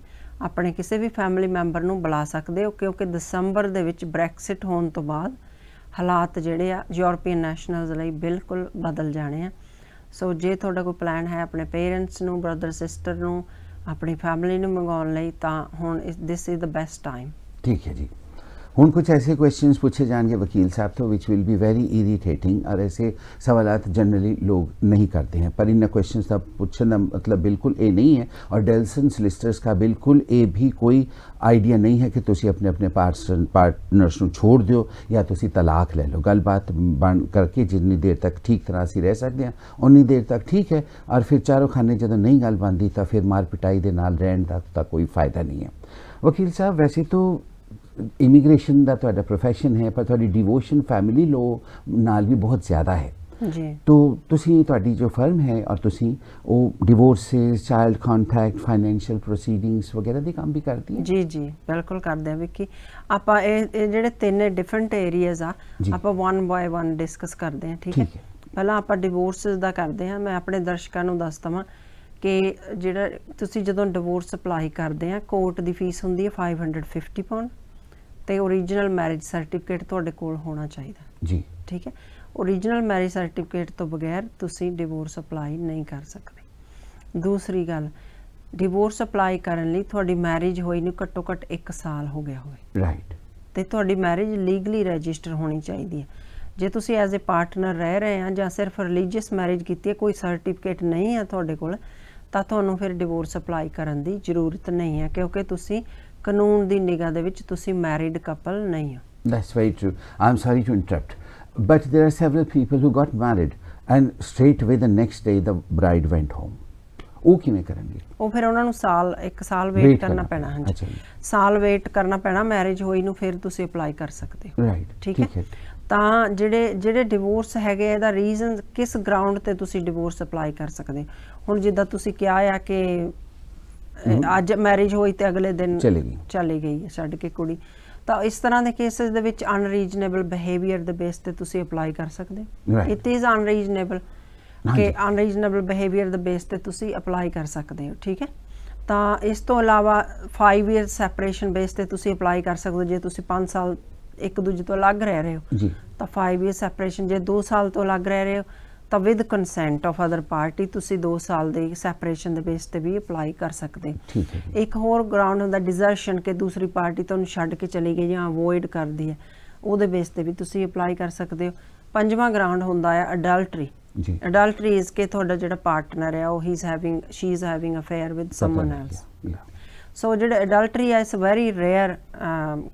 ਆਪਣੇ ਕਿਸੇ ਵੀ ਫੈਮਿਲੀ ਮੈਂਬਰ ਨੂੰ ਬੁਲਾ ਸਕਦੇ ਹੋ ਕਿਉਂਕਿ ਦਸੰਬਰ ਦੇ ਵਿੱਚ ਬ੍ਰੈਕਸਿਟ ਹੋਣ ਤੋਂ ਬਾਅਦ ਹਾਲਾਤ ਜਿਹੜੇ ਆ ਯੂਰੋਪੀਅਨ ਨੈਸ਼ਨਲਸ ਲਈ ਬਿਲਕੁਲ ਬਦਲ ਜਾਣੇ ਆ ਸੋ ਜੇ ਤੁਹਾਡਾ ਕੋਈ ਪਲਾਨ ਹੈ ਆਪਣੇ ਪੇਰੈਂਟਸ ਨੂੰ ਬ੍ਰਦਰ ਸਿਸਟਰ ਨੂੰ ਆਪਣੀ ਫੈਮਿਲੀ ਨੂੰ ਮੰਗਾਉਣ ਲਈ ਤਾਂ ਹੁਣ ਇਸ this is the best time ਠੀਕ ਹੈ ਜੀ हूँ कुछ ऐसे क्वेश्चन पूछे जाएंगे वकील साहब तो which will be very irritating और ऐसे सवाल जनरली लोग नहीं करते हैं पर इन क्वेश्चन तो पूछना मतलब बिल्कुल ए नहीं है और डेल्सन लिस्टर्स का बिल्कुल ए भी कोई आइडिया नहीं है कि तुम अपने अपने पार्टनर्स छोड़ दो या तुम तलाक ले लो गलबात बन करके जितनी देर तक ठीक तरह से रह सकते हैं उन्नी देर तक ठीक है और फिर चारों खाने जो नहीं गल बनती तो फिर मार पिटाई के नाल रहने का तो कोई फायदा नहीं है वकील साहब वैसे तो ਇਮੀਗ੍ਰੇਸ਼ਨ ਦਾ ਤੁਹਾਡਾ profession ਹੈ ਪਰ ਤੁਹਾਡੀ devotion family ਲੋ ਨਾਲ ਵੀ ਬਹੁਤ ਜ਼ਿਆਦਾ ਹੈ ਜੀ ਤੋ ਤੁਸੀਂ ਤੁਹਾਡੀ ਜੋ ਫਰਮ ਹੈ ਔਰ ਤੁਸੀਂ ਉਹ divorces child contact financial proceedings ਵਗੈਰਾ ਦੇ ਕੰਮ ਵੀ ਕਰਦੀ ਹੈ ਜੀ ਜੀ ਬਿਲਕੁਲ ਕਰਦੇ ਹਾਂ ਵਿੱਕੀ ਆਪਾਂ ਇਹ ਜਿਹੜੇ ਤਿੰਨ ਡਿਫਰੈਂਟ ਏਰੀਆਜ਼ ਆ ਆਪਾਂ ਵਨ ਬਾਏ ਵਨ ਡਿਸਕਸ ਕਰਦੇ ਹਾਂ ਠੀਕ ਹੈ ਪਹਿਲਾਂ ਆਪਾਂ ਡਿਵੋਰਸਸ ਦਾ ਕਰਦੇ ਹਾਂ ਮੈਂ ਆਪਣੇ ਦਰਸ਼ਕਾਂ ਨੂੰ ਦੱਸ ਦਵਾਂ ਕਿ ਜਿਹੜਾ ਤੁਸੀਂ ਜਦੋਂ ਡਿਵੋਰਸ ਅਪਲਾਈ ਕਰਦੇ ਆ ਕੋਰਟ ਦੀ ਫੀਸ ਹੁੰਦੀ ਹੈ 550 ਪਾਉਂਡ ਤੇ origignal marriage certificate ਤੁਹਾਡੇ ਕੋਲ ਹੋਣਾ ਚਾਹੀਦਾ ਜੀ ਠੀਕ ਹੈ origignal marriage certificate ਤੋਂ ਬਗੈਰ ਤੁਸੀਂ ਡਿਵੋਰਸ ਅਪਲਾਈ ਨਹੀਂ ਕਰ ਸਕਦੇ ਦੂਸਰੀ ਗੱਲ ਡਿਵੋਰਸ ਅਪਲਾਈ ਕਰਨ ਲਈ ਤੁਹਾਡੀ ਮੈਰਿਜ ਹੋਈ ਨੂੰ ਘੱਟੋ ਘੱਟ 1 ਸਾਲ ਹੋ ਗਿਆ ਹੋਵੇ ਰਾਈਟ ਤੇ ਤੁਹਾਡੀ ਮੈਰਿਜ ਲੀਗਲੀ ਰਜਿਸਟਰ ਹੋਣੀ ਚਾਹੀਦੀ ਹੈ ਜੇ ਤੁਸੀਂ ਐਜ਼ ਅ ਪਾਰਟਨਰ ਰਹਿ ਰਹੇ ਆ ਜਾਂ ਸਿਰਫ ਰਿਲੀਜੀਅਸ ਮੈਰਿਜ ਕੀਤੀ ਹੈ ਕੋਈ ਸਰਟੀਫਿਕੇਟ ਨਹੀਂ ਹੈ ਤੁਹਾਡੇ ਕੋਲ ਤਾਂ ਤੁਹਾਨੂੰ ਫਿਰ ਡਿਵੋਰਸ ਅਪਲਾਈ ਕਰਨ ਦੀ ਜ਼ਰੂਰਤ ਨਹੀਂ ਹੈ ਕਿਉਂਕਿ ਤੁਸੀਂ ਕਾਨੂੰਨ ਦੀ ਨਿਗਾਹ ਦੇ ਵਿੱਚ ਤੁਸੀਂ ਮੈਰਿਡ ਕਪਲ ਨਹੀਂ ਹੋ that's very true I sorry to interrupt but there are several people who got married and straight away the next day the bride went home ਉਹ ਕਿਵੇਂ ਕਰਨਗੇ ਉਹ ਫਿਰ ਉਹਨਾਂ ਨੂੰ ਸਾਲ ਇੱਕ ਸਾਲ ਵੇਟ ਕਰਨਾ ਪੈਣਾ ਹਾਂਜੀ ਸਾਲ ਵੇਟ ਕਰਨਾ ਪੈਣਾ ਮੈਰਿਜ ਹੋਈ ਨੂੰ ਫਿਰ ਤੁਸੀਂ ਅਪਲਾਈ ਕਰ ਸਕਦੇ ਹੋ ਰਾਈਟ ਠੀਕ ਹੈ ਤਾਂ ਜਿਹੜੇ ਜਿਹੜੇ ਡਿਵੋਰਸ ਹੈਗੇ ਇਹਦਾ ਰੀਜ਼ਨ ਕਿਸ ਗਰਾਊਂਡ ਤੇ ਤੁਸੀਂ ਡਿਵੋਰਸ ਅਪਲਾਈ ਕਰ ਸਕਦੇ ਹੁਣ ਜਿੱਦਾਂ ਤੁਸੀਂ ਕਿਹਾ ਆ ਕਿ ਅੱਜ ਮੈਰਿਜ ਹੋਈ ਤੇ ਅਗਲੇ ਦਿਨ ਚਲੀ ਗਈ ਚਲੀ ਗਈ ਛੱਡ ਕੇ ਕੁੜੀ ਤਾਂ ਇਸ ਤਰ੍ਹਾਂ ਦੇ ਕੇਸਸ ਦੇ ਵਿੱਚ ਅਨਰੀਜਨੇਬਲ ਬਿਹੇਵੀਅਰ ਦੇ ਬੇਸ ਤੇ ਤੁਸੀਂ ਅਪਲਾਈ ਕਰ ਸਕਦੇ ਇਟ ਇਜ਼ ਅਨਰੀਜਨੇਬਲ ਕਿ ਅਨਰੀਜਨੇਬਲ ਬਿਹੇਵੀਅਰ ਦੇ ਬੇਸ ਤੇ ਤੁਸੀਂ ਅਪਲਾਈ ਕਰ ਸਕਦੇ ਹੋ ਠੀਕ ਹੈ ਤਾਂ ਇਸ ਤੋਂ ਇਲਾਵਾ 5 ਇਅਰ ਸੈਪਰੇਸ਼ਨ ਬੇਸ ਤੇ ਤੁਸੀਂ ਅਪਲਾਈ ਕਰ ਸਕਦੇ ਹੋ ਜੇ ਤੁਸੀਂ 5 ਸਾਲ ਇੱਕ ਦੂਜੇ ਤੋਂ ਅਲੱਗ ਰਹਿ ਰਹੇ ਹੋ ਜੀ ਤਾਂ 5 ਇਅਰ ਸੈਪਰੇਸ਼ਨ ਜੇ 2 ਸਾਲ ਤੋਂ ਅਲੱਗ ਰਹਿ ਰਹੇ ਹੋ ਤਾਂ with consent of other party ਤੁਸੀਂ 2 ਸਾਲ ਦੇ ਸੈਪਰੇਸ਼ਨ ਦੇ ਬੇਸ ਤੇ ਵੀ ਅਪਲਾਈ ਕਰ ਸਕਦੇ ਇੱਕ ਹੋਰ ਗਰਾਊਂਡ ਹੁੰਦਾ ਡਿਸਰਸ਼ਨ ਕਿ ਦੂਸਰੀ ਪਾਰਟੀ ਤੁਹਾਨੂੰ ਛੱਡ ਕੇ ਚਲੀ ਗਈ ਜਾਂ ਅਵੋਇਡ ਕਰਦੀ ਹੈ ਉਹਦੇ ਬੇਸ ਤੇ ਵੀ ਤੁਸੀਂ ਅਪਲਾਈ ਕਰ ਸਕਦੇ ਹੋ ਪੰਜਵਾਂ ਗਰਾਊਂਡ ਹੁੰਦਾ ਹੈ ਅਡਲਟਰੀ ਜੀ ਅਡਲਟਰੀ ਇਸ ਕੇ ਤੁਹਾਡਾ ਜਿਹੜਾ ਪਾਰਟਨਰ ਹੈ ਉਹ he is having she is having affair with someone else so ਜਿਹੜਾ ਅਡਲਟਰੀ ਹੈ is very rare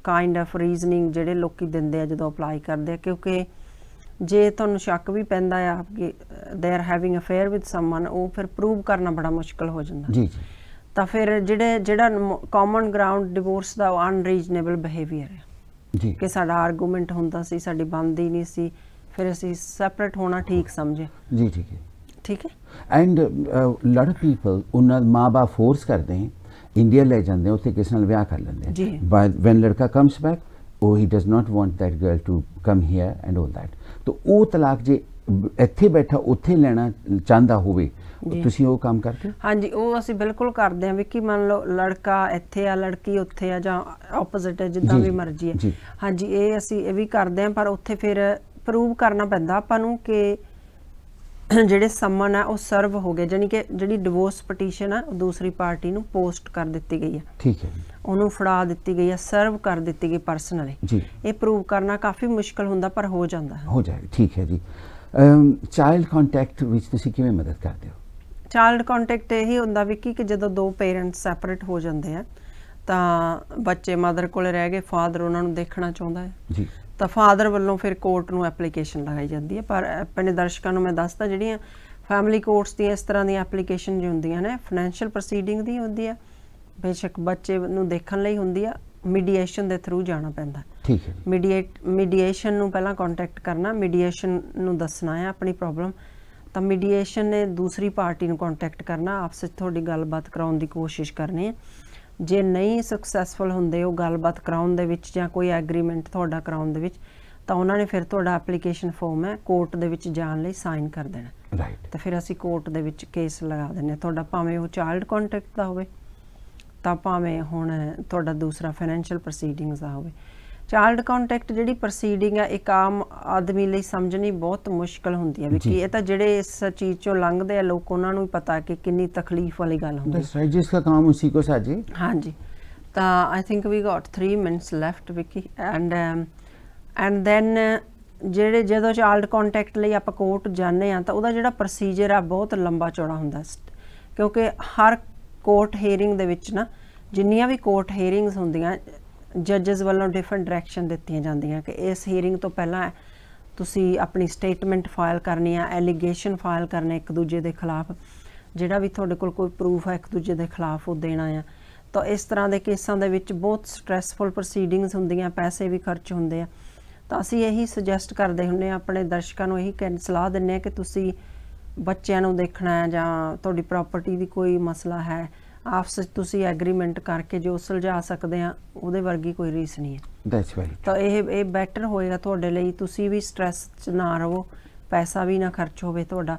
kind of reasoning ਜਿਹੜੇ ਲੋਕੀ ਦਿੰਦੇ ਆ ਜਦੋਂ ਅਪਲਾਈ ਕਰਦੇ ਆ ਕਿਉਂਕਿ ਜੇ ਤੁਹਾਨੂੰ ਸ਼ੱਕ ਵੀ ਪੈਂਦਾ ਆ ਕਿ they are having affair with someone ਉਹ ਫਿਰ ਪ੍ਰੂਵ ਕਰਨਾ ਬੜਾ ਮੁਸ਼ਕਲ ਹੋ ਜਾਂਦਾ ਜੀ ਜੀ ਤਾਂ ਫਿਰ ਜਿਹੜੇ ਜਿਹੜਾ ਕਾਮਨ ਗਰਾਊਂਡ ਡਿਵੋਰਸ ਦਾ ਅਨਰੀਜ਼ਨੇਬਲ ਬਿਹੇਵੀਅਰ ਹੈ ਜੀ ਕਿ ਸਾਡਾ ਆਰਗੂਮੈਂਟ ਹੁੰਦਾ ਸੀ ਸਾਡੀ ਬੰਦੀ ਨਹੀਂ ਸੀ ਫਿਰ ਅਸੀਂ ਸੈਪਰੇਟ ਹੋਣਾ ਠੀਕ ਸਮਝੇ ਜੀ ਠੀਕ ਹੈ ਠੀਕ ਹੈ ਐਂਡ ਲੋਟ ਆਫ ਪੀਪਲ ਉਹਨਾਂ ਮਾਪੇ ਫੋਰਸ ਕਰਦੇ ਹਨ ਇੰਡੀਆ ਲੈ ਜਾਂਦੇ ਹਨ ਉੱਥੇ ਕਿਸ ਨਾਲ ਵਿਆਹ ਕਰ ਲੈਂਦੇ ਹਨ ਬਟ ਵੈਨ ਲੜਕਾ ਕਮਸ ਬੈਕ ਉਹ he does not want that girl to come here and all that ਤਾਂ ਉਹ ਤਲਾਕ ਜੇ ਇੱਥੇ ਬੈਠਾ ਉੱਥੇ ਲੈਣਾ ਚਾਹੁੰਦਾ ਹੋਵੇ ਤੁਸੀਂ ਉਹ ਕੰਮ ਕਰਦੇ ਹਾਂਜੀ ਉਹ ਅਸੀਂ ਬਿਲਕੁਲ ਕਰਦੇ ਹਾਂ ਵਿੱਕੀ ਮੰਨ ਲਓ ਲੜਕਾ ਇੱਥੇ ਆ ਲੜਕੀ ਉੱਥੇ ਆ ਜਾਂ ਆਪੋਜ਼ਿਟ ਹੈ ਜਿੱਦਾਂ ਵੀ ਮਰਜ਼ੀ ਹੈ ਹਾਂਜੀ ਇਹ ਅਸੀਂ ਇਹ ਵੀ ਕਰਦੇ ਹਾਂ ਪਰ ਉੱਥੇ ਫਿਰ ਪ੍ਰੂਵ ਕਰਨਾ ਪੈਂਦਾ ਆਪਾਂ ਨੂੰ ਕਿ *clears throat* ਜਿਹੜੇ ਸਮਨ ਆ ਉਹ ਸਰਵ ਹੋ ਗਏ ਜਾਨੀ ਕਿ ਜਿਹੜੀ ਡਿਵੋਰਸ ਪਟੀਸ਼ਨ ਆ ਦੂਸਰੀ ਪਾਰਟੀ ਨੂੰ ਪੋਸਟ ਕਰ ਦਿੱਤੀ ਗਈ ਆ ਠੀਕ ਹੈ ਉਹਨੂੰ ਫੜਾ ਦਿੱਤੀ ਗਈ ਆ ਸਰਵ ਕਰ ਦਿੱਤੀ ਗਈ ਪਰਸਨਲੀ ਜੀ ਇਹ ਪ੍ਰੂਵ ਕਰਨਾ ਕਾਫੀ ਮੁਸ਼ਕਲ ਹੁੰਦਾ ਪਰ ਹੋ ਜਾਂਦਾ ਹੈ ਹੋ ਜਾਏ ਠੀਕ ਹੈ ਜੀ ਚਾਈਲਡ ਕੰਟੈਕਟ ਵਿੱਚ ਤੁਸੀਂ ਕਿਵੇਂ ਮਦਦ ਕਰਦੇ ਹੋ ਚਾਈਲਡ ਕੰਟੈਕਟ ਇਹ ਹੁੰਦਾ ਵੀ ਕਿ ਜਦੋਂ ਦੋ ਪੇਰੈਂਟਸ ਸੈਪਰੇਟ ਹੋ ਜਾਂਦੇ ਆ ਤਾਂ ਬੱਚੇ ਮਦਰ ਕੋਲੇ ਰਹਿ ਗਏ ਫਾਦਰ ਉਹਨਾਂ ਨੂੰ ਦੇਖਣਾ ਚਾਹੁੰਦਾ ਹੈ ਜੀ ਤਾਂ ਫਾਦਰ ਵੱਲੋਂ ਫਿਰ ਕੋਰਟ ਨੂੰ ਐਪਲੀਕੇਸ਼ਨ ਲਗਾਈ ਜਾਂਦੀ ਹੈ ਪਰ ਆਪਣੇ ਦਰਸ਼ਕਾਂ ਨੂੰ ਮੈਂ ਦੱਸਦਾ ਜਿਹੜੀਆਂ ਫੈਮਿਲੀ ਕੋਰਟਸ ਦੀ ਇਸ ਤਰ੍ਹਾਂ ਦੀ ਐਪਲੀਕੇਸ਼ਨ ਜੀ ਹੁੰਦੀਆਂ ਨੇ ਫਾਈਨੈਂਸ਼ੀਅਲ ਪ੍ਰੋਸੀਡਿੰਗ ਦੀ ਹੁੰਦੀ ਆ ਬੇਸ਼ੱਕ ਬੱਚੇ ਨੂੰ ਦੇਖਣ ਲਈ ਹੁੰਦੀ ਆ ਮੀਡੀਏਸ਼ਨ ਦੇ ਥਰੂ ਜਾਣਾ ਪੈਂਦਾ ਠੀਕ ਹੈ ਮੀਡੀਏਟ ਮੀਡੀਏਸ਼ਨ ਨੂੰ ਪਹਿਲਾਂ ਕੰਟੈਕਟ ਕਰਨਾ ਮੀਡੀਏਸ਼ਨ ਨੂੰ ਦੱਸਣਾ ਹੈ ਆਪਣੀ ਪ੍ਰੋਬਲਮ ਤਾਂ ਮੀਡੀਏਸ਼ਨ ਨੇ ਦੂਸਰੀ ਪਾਰਟੀ ਨੂੰ ਕੰਟੈਕਟ ਕਰਨਾ ਆਪਸ ਵਿੱਚ ਤੁਹਾਡੀ ਗੱਲਬਾਤ ਕਰਾਉਣ ਦੀ ਕੋਸ਼ਿਸ਼ ਕਰਨੀ ਹੈ ਜੇ ਨਹੀਂ ਸਕਸੈਸਫੁਲ ਹੁੰਦੇ ਉਹ ਗੱਲਬਾਤ ਕਰਾਉਣ ਦੇ ਵਿੱਚ ਜਾਂ ਕੋਈ ਐਗਰੀਮੈਂਟ ਤੁਹਾਡਾ ਕਰਾਉਣ ਦੇ ਵਿੱਚ ਤਾਂ ਉਹਨਾਂ ਨੇ ਫਿਰ ਤੁਹਾਡਾ ਐਪਲੀਕੇਸ਼ਨ ਫਾਰਮ ਹੈ ਕੋਰਟ ਦੇ ਵਿੱਚ ਜਾਣ ਲਈ ਸਾਈਨ ਕਰ ਦੇਣਾ ਰਾਈਟ ਤਾਂ ਫਿਰ ਅਸੀਂ ਕੋਰਟ ਦੇ ਵਿੱਚ ਕੇਸ ਲਗਾ ਦਿੰਨੇ ਤੁਹਾਡਾ ਭਾਵੇਂ ਉਹ ਚਾਈਲਡ ਕੰਟੈਕਟ ਦਾ ਹੋਵੇ ਤਾਂ ਭਾਵੇਂ ਹੁਣ ਤੁਹਾਡਾ ਦੂਸਰਾ ਫਾਈਨੈਂਸ਼ੀਅਲ ਪ੍ਰੋਸੀਡਿੰਗਸ ਦਾ ਹੋਵੇ ਚਾਈਲਡ ਕੰਟੈਕਟ ਜਿਹੜੀ ਪ੍ਰੋਸੀਡਿੰਗ ਆ ਇੱਕ ਆਮ ਆਦਮੀ ਲਈ ਸਮਝਣੀ ਬਹੁਤ ਮੁਸ਼ਕਲ ਹੁੰਦੀ ਹੈ ਵੀ ਕਿ ਇਹ ਤਾਂ ਜਿਹੜੇ ਇਸ ਚੀਜ਼ ਚੋਂ ਲੰਘਦੇ ਆ ਲੋਕ ਉਹਨਾਂ ਨੂੰ ਹੀ ਪਤਾ ਕਿ ਕਿੰਨੀ ਤਕਲੀਫ ਵਾਲੀ ਗੱਲ ਹੁੰਦੀ ਹੈ ਦਸ ਜਿਸ ਦਾ ਕੰਮ ਉਸੇ ਕੋ ਸਾਜੀ ਹਾਂਜੀ ਤਾਂ I think we got 3 minutes left ਵਿਕੀ ਐਂਡ ਐਂਡ ਦੈਨ ਜਿਹੜੇ ਜਦੋਂ ਚਾਈਲਡ ਕੰਟੈਕਟ ਲਈ ਆਪਾਂ ਕੋਰਟ ਜਾਂਦੇ ਆ ਤਾਂ ਉਹਦਾ ਜਿਹੜਾ ਪ੍ਰੋਸੀਜਰ ਆ ਬਹੁਤ ਲੰਬਾ ਚੌੜਾ ਹੁੰਦਾ ਕਿਉਂਕਿ ਹਰ ਕੋਰਟ ਹੇਅਰਿੰਗ ਦੇ ਵਿੱਚ ਨਾ ਜਿੰਨੀਆਂ ਵੀ ਕੋਰਟ ਹੇਅਰਿੰਗਸ ਹੁੰਦੀਆਂ ਜੱਜਸ ਵੱਲੋਂ ਡਿਫਰੈਂਟ ਡਾਇਰੈਕਸ਼ਨ ਦਿੱਤੀਆਂ ਜਾਂਦੀਆਂ ਕਿ ਇਸ ਹੀਅਰਿੰਗ ਤੋਂ ਪਹਿਲਾਂ ਤੁਸੀਂ ਆਪਣੀ ਸਟੇਟਮੈਂਟ ਫਾਈਲ ਕਰਨੀ ਆ ਐਲੀਗੇਸ਼ਨ ਫਾਈਲ ਕਰਨੇ ਇੱਕ ਦੂਜੇ ਦੇ ਖਿਲਾਫ ਜਿਹੜਾ ਵੀ ਤੁਹਾਡੇ ਕੋਲ ਕੋਈ ਪ੍ਰੂਫ ਹੈ ਇੱਕ ਦੂਜੇ ਦੇ ਖਿਲਾਫ ਉਹ ਦੇਣਾ ਆ ਤਾਂ ਇਸ ਤਰ੍ਹਾਂ ਦੇ ਕੇਸਾਂ ਦੇ ਵਿੱਚ ਬਹੁਤ ਸਟ੍ਰੈਸਫੁਲ ਪ੍ਰੋਸੀਡਿੰਗਸ ਹੁੰਦੀਆਂ ਪੈਸੇ ਵੀ ਖਰਚ ਹੁੰਦੇ ਆ ਤਾਂ ਅਸੀਂ ਇਹੀ ਸੁਜੈਸਟ ਕਰਦੇ ਹੁੰਨੇ ਆ ਆਪਣੇ ਦਰਸ਼ਕਾਂ ਨੂੰ ਇਹੀ ਸਲਾਹ ਦਿੰਨੇ ਆ ਕਿ ਤੁਸੀਂ ਬੱਚਿਆਂ ਨੂੰ ਦੇਖਣਾ ਜਾਂ ਤੁਹਾਡੀ ਪ੍ਰਾਪਰਟੀ ਦੀ ਕੋਈ ਮਸਲਾ ਹੈ ਆਪਸ ਵਿੱਚ ਤੁਸੀਂ ਐਗਰੀਮੈਂਟ ਕਰਕੇ ਜੋ ਸੁਲਝਾ ਸਕਦੇ ਆ ਉਹਦੇ ਵਰਗੀ ਕੋਈ ਰੀਸ ਨਹੀਂ ਹੈ ਦੈਟਸ ਵੈਰੀ ਤਾਂ ਇਹ ਇਹ ਬੈਟਰ ਹੋਏਗਾ ਤੁਹਾਡੇ ਲਈ ਤੁਸੀਂ ਵੀ ਸਟ्रेस 'ਚ ਨਾ ਰਹੋ ਪੈਸਾ ਵੀ ਨਾ ਖਰਚ ਹੋਵੇ ਤੁਹਾਡਾ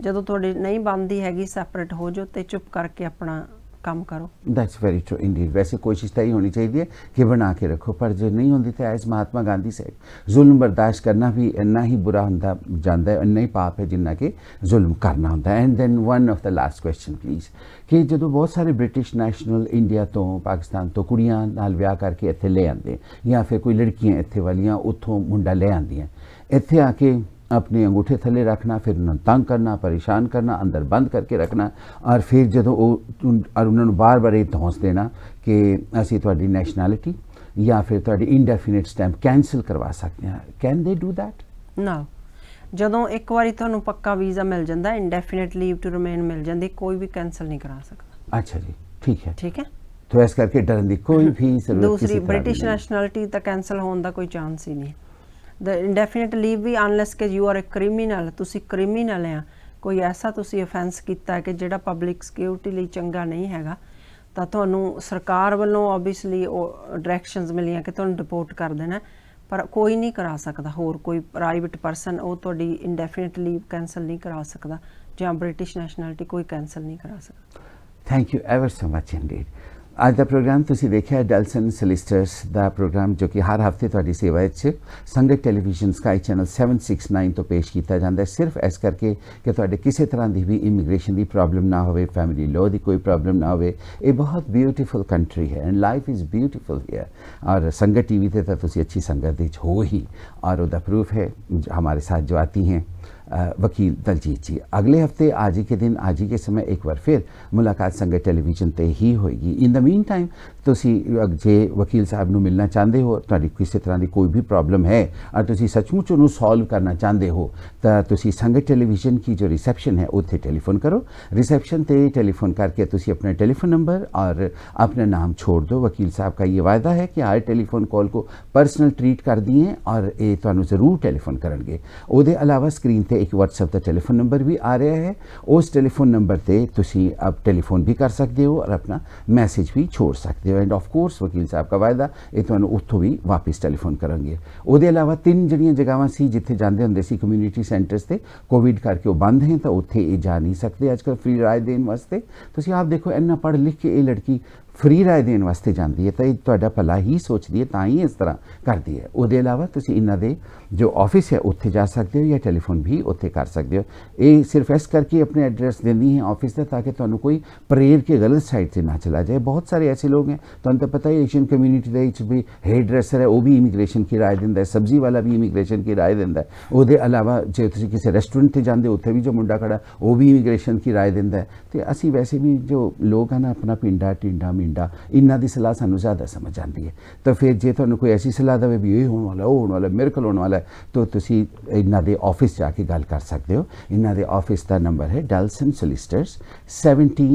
ਜਦੋਂ ਤੁਹਾਡੇ ਨਹੀਂ ਬੰਦੀ ਹੈਗੀ ਸੈਪਰੇਟ ਹੋ ਜਾਓ ਤੇ ਚੁੱਪ ਕਰਕੇ ਆਪਣਾ कम करो दैट्स वेरी ट्रू इंडीड वैसे कोशिश तो तय होनी चाहिए कि बना के रखो पर जो नहीं होंगी तो एज महात्मा गांधी से जुल्म बर्दाश्त करना भी इन्ना ही बुरा होंदा जाता है इन्ना ही पाप है जिन्ना के जुल्म करना होंगे and then one of the last question please कि जो ਬਹੁਤ ਸਾਰੇ ਬ੍ਰਿਟਿਸ਼ ਨੈਸ਼ਨਲ ਇੰਡੀਆ ਤੋਂ ਪਾਕਿਸਤਾਨ ਤੋਂ ਕੁੜੀਆਂ ਨਾਲ ਵਿਆਹ ਕਰਕੇ ਇੱਥੇ ਲੈ ਆਉਂਦੇ ਜਾਂ या फिर कोई ਇੱਥੇ इतने वाली उतों मुंडा ले ਇੱਥੇ इतने आके ਆਪਣੇ ਅੰਗੂਠੇ ਥੱਲੇ ਰੱਖਣਾ ਫਿਰ ਉਹਨਾਂ ਨੂੰ ਤੰਗ ਕਰਨਾ ਪਰੇਸ਼ਾਨ ਕਰਨਾ ਅੰਦਰ ਬੰਦ ਕਰਕੇ ਰੱਖਣਾ ਔਰ ਫਿਰ ਜਦੋਂ ਉਹ ਉਹਨਾਂ ਨੂੰ ਬਾਰ-ਬਾਰ ਇਹ ਧੌਂਸ ਦੇਣਾ ਕਿ ਅਸੀਂ ਤੁਹਾਡੀ ਨੈਸ਼ਨੈਲਿਟੀ ਜਾਂ ਫਿਰ ਤੁਹਾਡੀ ਇਨਡੈਫੀਨਿਟ ਸਟੈਂਪ ਕੈਨਸਲ ਕਰਵਾ ਸਕਦੇ ਹਾਂ ਕੈਨ ਦੇ ਡੂ ਥੈਟ ਨਾ ਜਦੋਂ ਇੱਕ ਵਾਰੀ ਤੁਹਾਨੂੰ ਪੱਕਾ ਵੀਜ਼ਾ ਮਿਲ ਜਾਂਦਾ ਇਨਡੈਫੀਨਿਟ ਲੀਵ ਟੂ ਰਿਮੇਨ ਮਿਲ ਜਾਂਦੀ ਕੋਈ ਵੀ ਕੈਨਸਲ ਨਹੀਂ ਕਰਾ ਸਕਦਾ ਅੱਛਾ ਜੀ ਠੀਕ ਹੈ ਠੀਕ ਹੈ ਤੋ ਇਸ ਕਰਕੇ ਡਰਨ ਦੀ ਕੋਈ ਵੀ ਜ਼ਰੂਰਤ ਨਹੀਂ ਦੂਸਰੀ ਬ੍ਰਿਟਿਸ਼ ਨੈਸ਼ਨੈਲਿਟੀ ਤਾਂ ਕੈਨਸਲ ਹੋਣ ਦਾ ਕੋਈ ਚਾਂਸ ਹੀ ਨਹੀਂ ਦ ਇਨਡੈਫੀਨਿਟ ਲੀਵ ਵੀ ਅਨਲੈਸ ਕਿ ਯੂ ਆਰ ਅ ਕ੍ਰਿਮੀਨਲ ਤੁਸੀਂ ਕ੍ਰਿਮੀਨਲ ਆ ਕੋਈ ਐਸਾ ਤੁਸੀਂ ਅਫੈਂਸ ਕੀਤਾ ਕਿ ਜਿਹੜਾ ਪਬਲਿਕ ਸਿਕਿਉਰਿਟੀ ਲਈ ਚੰਗਾ ਨਹੀਂ ਹੈਗਾ ਤਾਂ ਤੁਹਾਨੂੰ ਸਰਕਾਰ ਵੱਲੋਂ ਆਬਵੀਅਸਲੀ ਉਹ ਡਾਇਰੈਕਸ਼ਨਸ ਮਿਲੀਆਂ ਕਿ ਤੁਹਾਨੂੰ ਡਿਪੋਰਟ ਕਰ ਦੇਣਾ ਪਰ ਕੋਈ ਨਹੀਂ ਕਰਾ ਸਕਦਾ ਹੋਰ ਕੋਈ ਪ੍ਰਾਈਵੇਟ ਪਰਸਨ ਉਹ ਤੁਹਾਡੀ ਇਨਡੈਫੀਨਿਟ ਲੀਵ ਕੈਨਸਲ ਨਹੀਂ ਕਰਾ ਸਕਦਾ ਜਾਂ ਬ੍ਰਿਟਿਸ਼ ਨੈਸ਼ਨੈਲਿਟੀ ਕੋਈ ਕੈਨਸਲ ਨਹੀਂ ਕਰਾ ਸਕਦਾ thank you ever so much indeed अज का प्रोग्राम तुम देखिए डल्स सिलिस्टर्स का प्रोग्राम जो कि हर हफ्ते थोड़ी सेवा Sangat television Sky channel seven six nine तो पेश किया जाता है सिर्फ इस करके कि तो किसी तरह की भी इमीग्रेसन की प्रॉब्लम ना हो फैमिली लॉ की कोई प्रॉब्लम ना हो बहुत ब्यूटीफुल कंट्री है and life is beautiful here और संगत टीवी से तो अच्छी संगत हो ही और प्रूफ है हमारे साथ जो आती हैं ਵਕੀਲ ਦਲਜੀਤ ਜੀ ਅਗਲੇ ਹਫਤੇ आज ही के दिन आज ही के समय ਇੱਕ ਵਾਰ ਫਿਰ ਮੁਲਾਕਾਤ ਸੰਗਤ ਟੈਲੀਵਿਜ਼ਨ ਤੇ ਹੀ ਹੋਏਗੀ ਇਨ ਦ ਮੀਨ ਟਾਈਮ ਤੁਸੀਂ ਜੇ ਵਕੀਲ ਸਾਹਿਬ ਨੂੰ ਮਿਲਣਾ ਚਾਹੁੰਦੇ ਹੋ ਤੁਹਾਡੀ ਕਿਸੇ ਤਰ੍ਹਾਂ ਦੀ ਕੋਈ ਵੀ ਪ੍ਰੋਬਲਮ ਹੈ ਅਤੇ ਤੁਸੀਂ ਸੱਚਮੁੱਚ ਉਹਨੂੰ ਸੋਲਵ ਕਰਨਾ ਚਾਹੁੰਦੇ ਹੋ तुम संघ टैलीविजन की जो रिसैप्शन है उत्थे टैलीफोन करो रिसैप्शन से टैलीफोन करके तुम अपना टैलीफोन नंबर और अपना नाम छोड़ दो वकील साहब का ये वायदा है कि हर टेलीफोन कॉल को परसनल ट्रीट कर दिए और ये तुम जरूर टेलीफोन करे और अलावा स्क्रीन पर एक वट्सअप का टेलीफोन नंबर भी आ रहा है उस टैलीफोन नंबर से तुम अब टेलीफोन भी कर सकते हो और अपना मैसेज भी छोड़ सकते हो एंड ऑफकोर्स वकील साहब का वायदा ये तुम्हें उतों भी वापस टैलीफोन करेंगे वो अलावा तीन जगह से जिते जाते होंगे कम्यूनिटी ਸੈਂਟਰਸ ਤੇ ਕੋਵਿਡ ਕਰਕੇ ਉਹ ਬੰਦ ਹੈ ਤਾਂ ਉੱਥੇ ਇਹ ਜਾ ਨਹੀਂ ਸਕਦੇ ਅੱਜਕੱਲ ਫ੍ਰੀ ਰਾਏ ਦੇਣ ਵਾਸਤੇ ਤੁਸੀਂ ਆਪ ਦੇਖੋ ਇੰਨਾ ਪੜ੍ਹ ਲਿਖ ਕੇ ਇਹ ਲੜਕੀ ਫ੍ਰੀ ਰਾਏ ਦੇਣ ਵਾਸਤੇ ਜਾਂਦੀ ਹੈ ਤਾਂ ਇਹ ਤੁਹਾਡਾ ਭਲਾ ਹੀ ਸੋਚਦੀ ਹੈ ਤਾਂ ਹੀ ਇਸ ਤਰ੍ਹਾਂ ਕਰਦੀ ਹੈ ਉਹਦੇ ਇਲਾਵਾ ਤੁਸੀਂ ਇਹਨਾਂ ਦੇ जो ऑफिस है उत्थे जा सकते हो या टेलीफोन भी उत्थे कर सकते हो ये सिर्फ इस करके अपने एड्रेस देनी है ऑफिस का ताकि तो कोई परेर के गलत साइड से ना चला जाए बहुत सारे ऐसे लोग हैं तो, तो पता ही एशियन कम्यूनिटी के भी हेयर ड्रैसर है वो भी इमीग्रेशन की राय देता है सब्जी वाला भी इमीग्रेशन की राय देता है वो अलावा जो तुम किसी रेस्टोरेंट से जाते हो उत्थे भी जो मुंडा खड़ा वो भी इमीग्रेसन की राय देता है तो असी वैसे भी जो लोग हैं ना अपना पिंडा टिंडा मिंडा इन्ह की सलाह सूँ ज़्यादा समझ आती है तो फिर जो थोड़ा कोई ऐसी सलाह दे भी यही होने वाला वो होने वाला मेरे को आने वाला ਹੈ ਤਾਂ ਤੁਸੀਂ ਇਹਨਾਂ ਦੇ ਆਫਿਸ ਜਾ ਕੇ ਗੱਲ ਕਰ ਸਕਦੇ ਹੋ ਇਹਨਾਂ ਦੇ ਆਫਿਸ ਦਾ ਨੰਬਰ ਹੈ Delson solicitors 17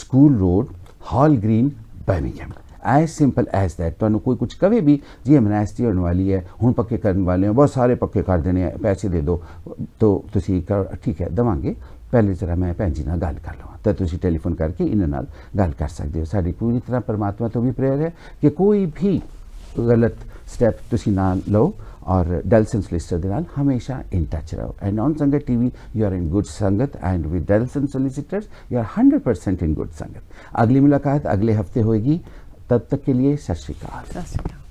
school road hall green Birmingham as simple as that ਤੁਹਾਨੂੰ ਕੋਈ ਕੁਝ ਕਵੇ ਵੀ ਜੀ ਐਮਨੈਸਟੀ ਹੋਣ ਵਾਲੀ ਹੈ ਹੁਣ ਪੱਕੇ ਕਰਨ ਵਾਲੇ ਹੋ ਬਹੁਤ ਸਾਰੇ ਪੱਕੇ ਕਰ ਦੇਣੇ ਆ ਪੈਸੇ ਦੇ ਦਿਓ ਤੋ ਤੁਸੀਂ ਠੀਕ ਹੈ ਦਵਾਂਗੇ ਪਹਿਲੇ ਜਰਾ ਮੈਂ ਭੈਣ ਜੀ ਨਾਲ ਗੱਲ ਕਰ ਲਵਾਂ ਤਾਂ ਤੁਸੀਂ ਟੈਲੀਫੋਨ ਕਰਕੇ ਇਹਨਾਂ ਨਾਲ ਗੱਲ ਕਰ ਸਕਦੇ ਹੋ ਸਾਡੀ ਪੂਰੀ ਤਰ੍ਹਾਂ ਪਰਮਾਤਮਾ ਤੋਂ ਵੀ ਪ੍ਰੇਅਰ ਹੈ ਕਿ ਕੋਈ ਵੀ ਗਲਤ ਸਟੈਪ ਤੁਸੀਂ ਨਾ ਲਓ और डेलसन सोलिसिटर के हमेशा इन टच रहो and on Sangat T V you are in good Sangat and with Delson solicitor you are hundred percent in good Sangat अगली मुलाकात अगले हफ्ते होगी तब तक के लिए सत श्रीकाल सत श्रीकाल